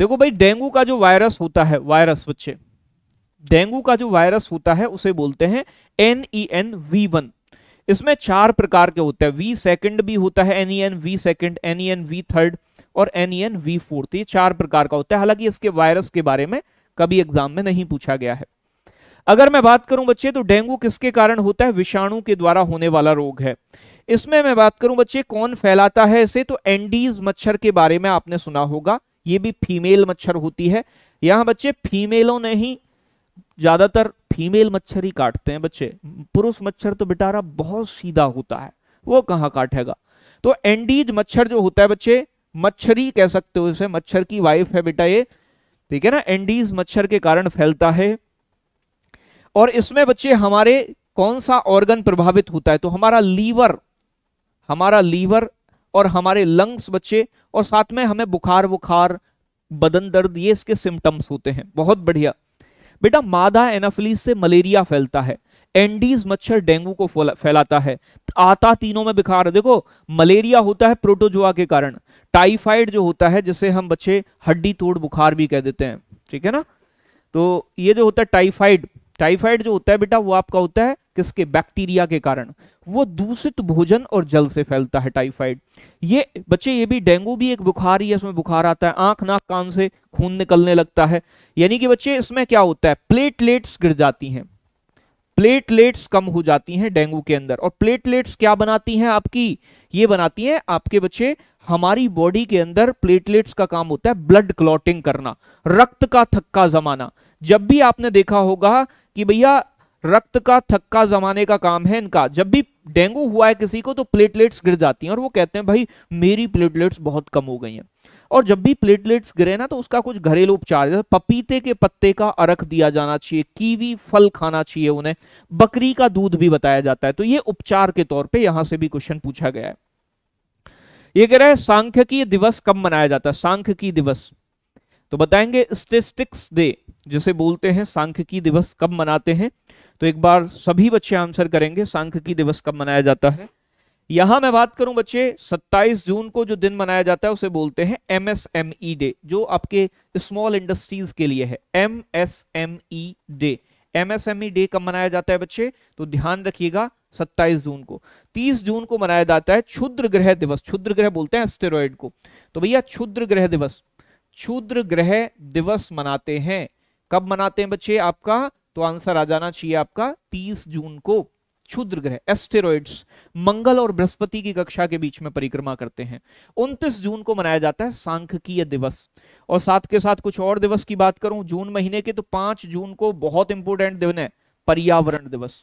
देखो भाई डेंगू का जो वायरस होता है वायरस बच्चे डेंगू का जो वायरस होता है उसे बोलते हैं N E N V one इसमें चार प्रकार के होते हैं वी सेकंड भी होता है N E N V second N E N V third और N E N V fourth ये चार प्रकार का होता है हालांकि इसके वायरस के बारे में कभी एग्जाम में नहीं पूछा गया है अगर मैं बात करूं बच्चे तो डेंगू किसके कारण होता है विषाणु के द्वारा होने वाला रोग है इसमें मैं बात करूं बच्चे कौन फैलाता है इसे तो एंडीज मच्छर के बारे में आपने सुना होगा ये भी फीमेल मच्छर होती है यहां बच्चे फीमेलों ने ही ज़्यादातर फीमेल मच्छर ही काटते हैं बच्चे पुरुष मच्छर तो बिटारा बहुत सीधा होता है वो कहां काटेगा तो एंडीज मच्छर जो होता है बच्चे मच्छरी कह सकते हो इसे मच्छर की वाइफ है बेटा ये ठीक है ना एंडीज मच्छर के कारण फैलता है और इसमें बच्चे हमारे कौन सा ऑर्गन प्रभावित होता है तो हमारा लीवर हमारा लीवर और हमारे लंग्स बच्चे और साथ में हमें बुखार बुखार बदन दर्द ये इसके सिम्टम्स होते हैं बहुत बढ़िया बेटा मादा एनाफिलीज से मलेरिया फैलता है एंडीज मच्छर डेंगू को फैलाता है आता तीनों में बिखार है देखो मलेरिया होता है प्रोटोजोआ के कारण टाइफाइड जो होता है जिसे हम बच्चे हड्डी तोड़ बुखार भी कह देते हैं ठीक है ना तो ये जो होता है टाइफाइड टाइफाइड जो होता है बेटा वो आपका होता है किसके बैक्टीरिया के कारण वो दूषित भोजन और जल से फैलता है टाइफाइड ये बच्चे ये भी डेंगू भी एक बुखार ही है इसमें बुखार आता है आंख नाक कान से खून निकलने लगता है यानी कि बच्चे इसमें क्या होता है प्लेटलेट्स गिर जाती हैं प्लेटलेट्स कम हो जाती हैं डेंगू के अंदर और प्लेटलेट्स क्या बनाती हैं आपकी ये बनाती हैं आपके बच्चे हमारी बॉडी के अंदर प्लेटलेट्स का काम होता है ब्लड क्लॉटिंग करना रक्त का थक्का जमाना जब भी आपने देखा होगा कि भैया रक्त का थक्का जमाने का काम है इनका जब भी डेंगू हुआ है किसी को तो प्लेटलेट्स गिर जाती हैं और वो कहते हैं भाई मेरी प्लेटलेट्स बहुत कम हो गई हैं और जब भी प्लेटलेट्स गिरे ना तो उसका कुछ घरेलू उपचार जैसे पपीते के पत्ते का अरख दिया जाना चाहिए कीवी फल खाना चाहिए उन्हें बकरी का दूध भी बताया जाता है तो ये उपचार के तौर पर यहां से भी क्वेश्चन पूछा गया है ये कह रहा है सांख्यिकीय दिवस कब मनाया जाता है सांख्यकी दिवस तो बताएंगे स्टेस्टिक्स डे जिसे बोलते हैं सांख्यकी दिवस कब मनाते हैं तो एक बार सभी बच्चे आंसर करेंगे सांख्यिकी दिवस कब मनाया जाता है यहां मैं बात करूं बच्चे 27 जून को जो दिन मनाया जाता है उसे बोलते हैं एमएसएमई डे e जो आपके स्मॉल इंडस्ट्रीज के लिए है एमएसएमई डे एमएसएमई डे कब मनाया जाता है बच्चे तो ध्यान रखिएगा 27 जून को 30 जून को मनाया जाता है क्षुद्र ग्रह दिवस क्षुद्र ग्रह बोलते हैं स्टेरॉइड को तो भैया क्षुद्र ग्रह दिवस क्षुद्र ग्रह दिवस मनाते हैं कब मनाते हैं बच्चे आपका तो आंसर आ जाना चाहिए आपका 30 जून को क्षुद्र ग्रह एस्टेरॉइड्स मंगल और बृहस्पति की कक्षा के बीच में परिक्रमा करते हैं उनतीस जून को मनाया जाता है सांख्यकीय दिवस और साथ के साथ कुछ और दिवस की बात करूं जून महीने के तो पांच जून को बहुत इंपोर्टेंट दिन है पर्यावरण दिवस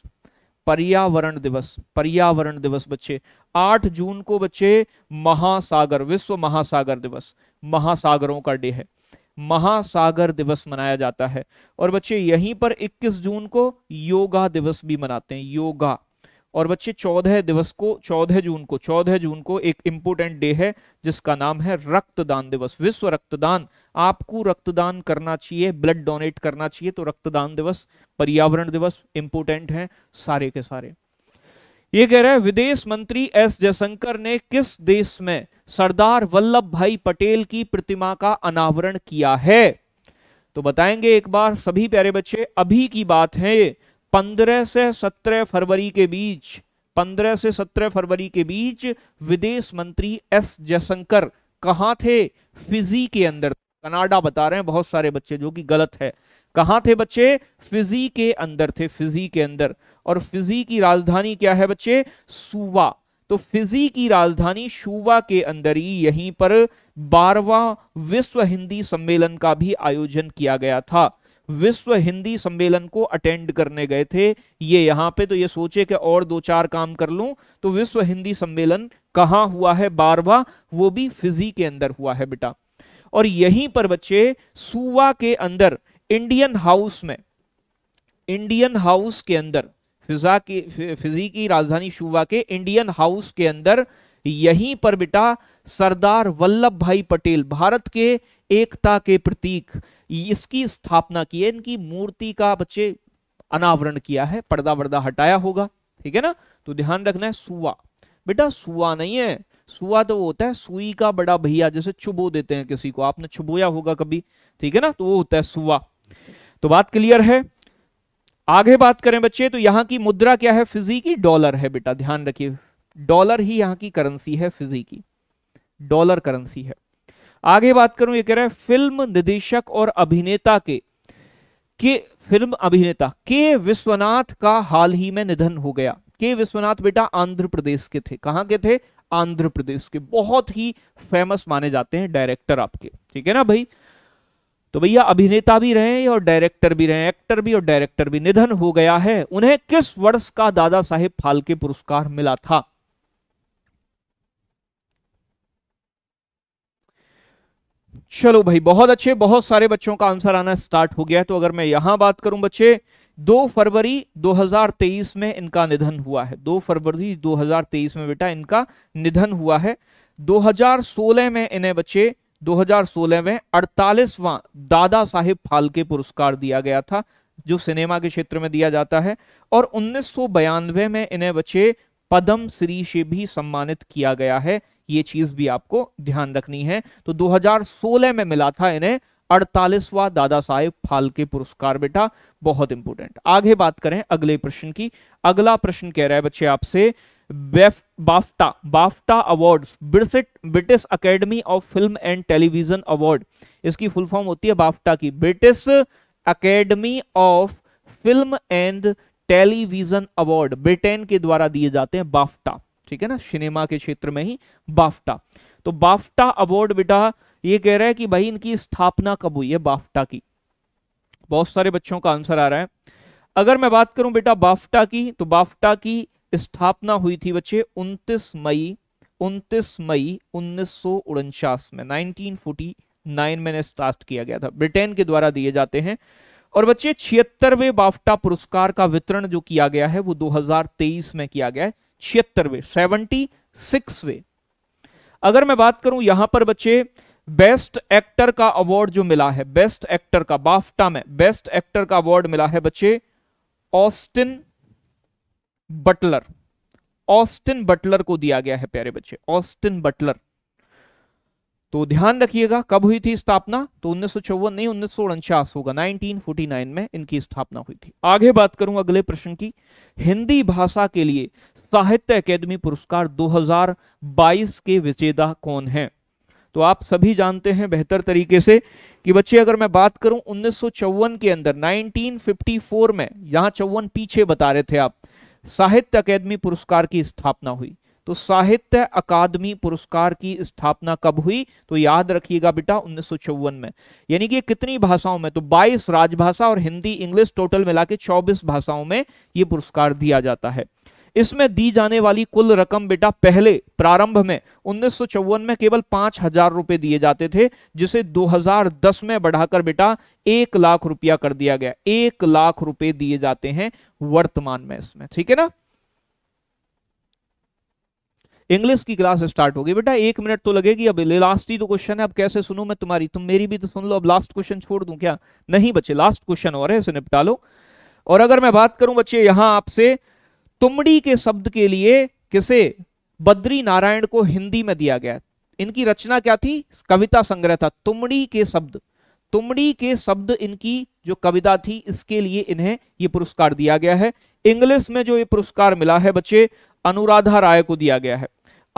पर्यावरण दिवस पर्यावरण दिवस बच्चे 8 जून को बच्चे महासागर विश्व महासागर दिवस महासागरों का डे है महासागर दिवस मनाया जाता है और बच्चे यहीं पर 21 जून को योगा दिवस भी मनाते हैं योगा और बच्चे 14 दिवस को 14 जून को 14 जून को एक इंपोर्टेंट डे है जिसका नाम है रक्तदान दिवस विश्व रक्तदान आपको रक्तदान करना चाहिए ब्लड डोनेट करना चाहिए तो रक्तदान दिवस पर्यावरण दिवस इंपोर्टेंट है सारे के सारे ये कह रहे हैं विदेश मंत्री एस जयशंकर ने किस देश में सरदार वल्लभ भाई पटेल की प्रतिमा का अनावरण किया है तो बताएंगे एक बार सभी प्यारे बच्चे अभी की बात है पंद्रह से सत्रह फरवरी के बीच पंद्रह से सत्रह फरवरी के बीच विदेश मंत्री एस जयशंकर कहां थे फिजी के अंदर कनाडा बता रहे हैं बहुत सारे बच्चे जो कि गलत है कहाँ थे बच्चे फिजी के अंदर थे फिजी के अंदर और फिजी की राजधानी क्या है बच्चे सुवा तो फिजी की राजधानी शुवा के अंदर ही यहीं पर बारवा विश्व हिंदी सम्मेलन का भी आयोजन किया गया था विश्व हिंदी सम्मेलन को अटेंड करने गए थे ये यहाँ पे तो ये सोचे कि और दो चार काम कर लूं तो विश्व हिंदी सम्मेलन कहां हुआ है बारवा वो भी फिजी के अंदर हुआ है बेटा और यहीं पर बच्चे सुवा के अंदर इंडियन हाउस में इंडियन हाउस के अंदर फिजा की फिजी की राजधानी शुवा के इंडियन हाउस के अंदर यहीं पर बेटा सरदार वल्लभ भाई पटेल भारत के एकता के प्रतीक इसकी स्थापना की है इनकी मूर्ति का बच्चे अनावरण किया है पर्दा वर्दा हटाया होगा ठीक है ना तो ध्यान रखना है सुवा बेटा सुआ नहीं है सुआ तो होता है सुई का बड़ा भैया जैसे चुबो देते हैं किसी को आपने चुबोया होगा कभी ठीक है ना तो वो होता है सुआ तो बात क्लियर है आगे बात करें बच्चे तो यहां की मुद्रा क्या है फिजी की डॉलर है बेटा ध्यान रखिए डॉलर ही यहां की करेंसी है फिजी की डॉलर करेंसी है आगे बात करूं ये कह रहा है फिल्म निदेशक और अभिनेता के के फिल्म अभिनेता के विश्वनाथ का हाल ही में निधन हो गया के विश्वनाथ बेटा आंध्र प्रदेश के थे कहां के थे आंध्र प्रदेश के बहुत ही फेमस माने जाते हैं डायरेक्टर आपके ठीक है ना भाई तो भैया अभिनेता भी रहे और डायरेक्टर भी रहे एक्टर भी और डायरेक्टर भी निधन हो गया है उन्हें किस वर्ष का दादा साहेब फालके पुरस्कार मिला था चलो भाई बहुत अच्छे बहुत सारे बच्चों का आंसर आना स्टार्ट हो गया है तो अगर मैं यहां बात करूं बच्चे दो फरवरी 2023 में इनका निधन हुआ है दो फरवरी 2023 में बेटा इनका निधन हुआ है 2016 में इन्हें बच्चे 2016 में 48वां दादा साहेब फालके पुरस्कार दिया गया था जो सिनेमा के क्षेत्र में दिया जाता है और उन्नीस में इन्हें बच्चे पद्म श्री से भी सम्मानित किया गया है ये चीज भी आपको ध्यान रखनी है तो 2016 में मिला था इन्हें अड़तालीसवा दादा साहेब फालके पुरस्कार बेटा बहुत इंपोर्टेंट आगे बात करें अगले प्रश्न की अगला प्रश्न कह रहा है बच्चे आपसे BAFTA BAFTA awards British British Academy of Film and Television Award इसकी फुल फॉर्म होती है बाफ्टा की British Academy of Film and Television Award Britain के द्वारा दिए जाते हैं बाफ्टा ठीक है ना सिनेमा के क्षेत्र में ही बाफ्टा तो बाफ्टा अवार्ड बेटा ये कह रहा है कि भाई इनकी स्थापना कब हुई है बाफ्टा की बहुत सारे बच्चों का आंसर आ रहा है अगर मैं बात करूं बेटा बाफ्टा की तो बाफ्टा की स्थापना हुई थी बच्चे 29 मई 29 मई उन्नीस में 1949 में स्टार्ट किया गया था ब्रिटेन के द्वारा दिए जाते हैं और बच्चे छिहत्तरवे बाफ्टा पुरस्कार का वितरण जो किया गया है वो 2023 में किया गया है छिहत्तरवे सेवेंटी सिक्सवे अगर मैं बात करूं यहां पर बच्चे बेस्ट एक्टर का अवार्ड जो मिला है बेस्ट एक्टर का बाफ्टा में बेस्ट एक्टर का अवार्ड मिला है बच्चे ऑस्टिन बटलर ऑस्टिन बटलर को दिया गया है प्यारे बच्चे ऑस्टिन बटलर तो ध्यान रखिएगा कब हुई थी स्थापना तो उन्नीस नहीं उन्नीस होगा 1949 में इनकी स्थापना हुई थी आगे बात करूं अगले प्रश्न की हिंदी भाषा के लिए साहित्य अकेदमी पुरस्कार 2022 के विजेता कौन हैं तो आप सभी जानते हैं बेहतर तरीके से कि बच्चे अगर मैं बात करूं उन्नीस के अंदर 1954 में यहां चौवन पीछे बता रहे थे आप साहित्य अकादमी पुरस्कार की स्थापना हुई तो साहित्य अकादमी पुरस्कार की स्थापना कब हुई तो याद रखिएगा बेटा उन्नीस में यानी कि कितनी भाषाओं में तो 22 राजभाषा और हिंदी इंग्लिश टोटल मिला के चौबीस भाषाओं में यह पुरस्कार दिया जाता है इसमें दी जाने वाली कुल रकम बेटा पहले प्रारंभ में उन्नीस में केवल पांच हजार रुपए दिए जाते थे जिसे 2010 में बढ़ाकर बेटा एक लाख रुपया कर दिया गया एक लाख रुपए दिए जाते हैं वर्तमान में इसमें ठीक है ना इंग्लिश की क्लास स्टार्ट होगी बेटा एक मिनट तो लगेगी अब लास्ट ही तो क्वेश्चन है अब कैसे सुनू मैं तुम्हारी तुम मेरी भी तो सुन लो अब लास्ट क्वेश्चन छोड़ दू क्या नहीं बच्चे लास्ट क्वेश्चन और है उसे निपटा लो और अगर मैं बात करूं बच्चे यहां आपसे तुमड़ी के शब्द के लिए किसे बद्री नारायण को हिंदी में दिया गया इनकी रचना क्या थी कविता संग्रह था तुमड़ी के शब्द तुमड़ी के शब्द इनकी जो कविता थी इसके लिए इन्हें ये पुरस्कार दिया गया है इंग्लिश में जो ये पुरस्कार मिला है बच्चे अनुराधा राय को दिया गया है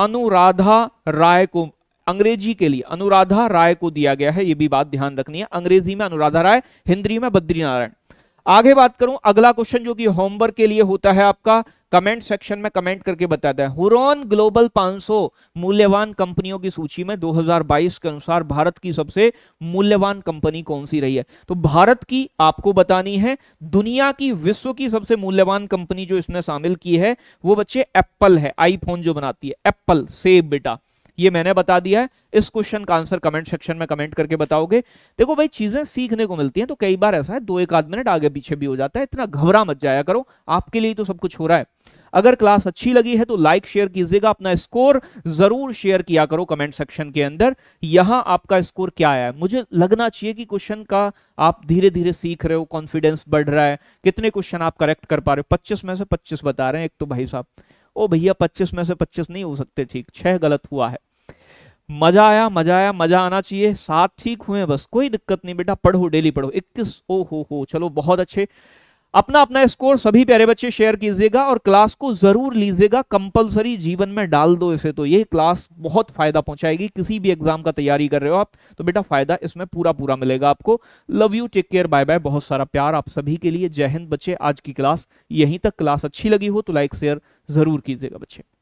अनुराधा राय को अंग्रेजी के लिए अनुराधा राय को दिया गया है ये भी बात ध्यान रखनी है अंग्रेजी में अनुराधा राय हिंदी में बद्रीनारायण आगे बात करूं अगला क्वेश्चन जो कि होमवर्क के लिए होता है आपका कमेंट सेक्शन में कमेंट करके बताता है हुरोन ग्लोबल 500 मूल्यवान कंपनियों की सूची में 2022 के अनुसार भारत की सबसे मूल्यवान कंपनी कौन सी रही है तो भारत की आपको बतानी है दुनिया की विश्व की सबसे मूल्यवान कंपनी जो इसने शामिल की है वो बच्चे एप्पल है आईफोन जो बनाती है एप्पल सेब बेटा ये मैंने बता दिया है इस क्वेश्चन का आंसर कमेंट सेक्शन में कमेंट करके बताओगे देखो भाई चीजें सीखने को मिलती हैं तो कई बार ऐसा है दो एक आध मिनट आगे पीछे भी हो जाता है इतना घबरा मत जाया करो आपके लिए तो सब कुछ हो रहा है अगर क्लास अच्छी लगी है तो लाइक शेयर कीजिएगा अपना स्कोर जरूर शेयर किया करो कमेंट सेक्शन के अंदर यहां आपका स्कोर क्या आया मुझे लगना चाहिए कि क्वेश्चन का आप धीरे धीरे सीख रहे हो कॉन्फिडेंस बढ़ रहा है कितने क्वेश्चन आप करेक्ट कर पा रहे हो पच्चीस में से पच्चीस बता रहे हैं एक तो भाई साहब ओ भैया पच्चीस में से पच्चीस नहीं हो सकते ठीक छह गलत हुआ है मजा आया मजा आया मजा आना चाहिए साथ ठीक हुए बस कोई दिक्कत नहीं बेटा पढ़ो डेली पढ़ो इक्कीस ओ हो हो चलो बहुत अच्छे अपना अपना स्कोर सभी प्यारे बच्चे शेयर कीजिएगा और क्लास को जरूर लीजिएगा कंपलसरी जीवन में डाल दो इसे तो ये क्लास बहुत फायदा पहुंचाएगी किसी भी एग्जाम का तैयारी कर रहे हो आप तो बेटा फायदा इसमें पूरा पूरा मिलेगा आपको love you take care bye bye बहुत सारा प्यार आप सभी के लिए जय हिंद बच्चे आज की क्लास यहीं तक क्लास अच्छी लगी हो तो लाइक शेयर जरूर कीजिएगा बच्चे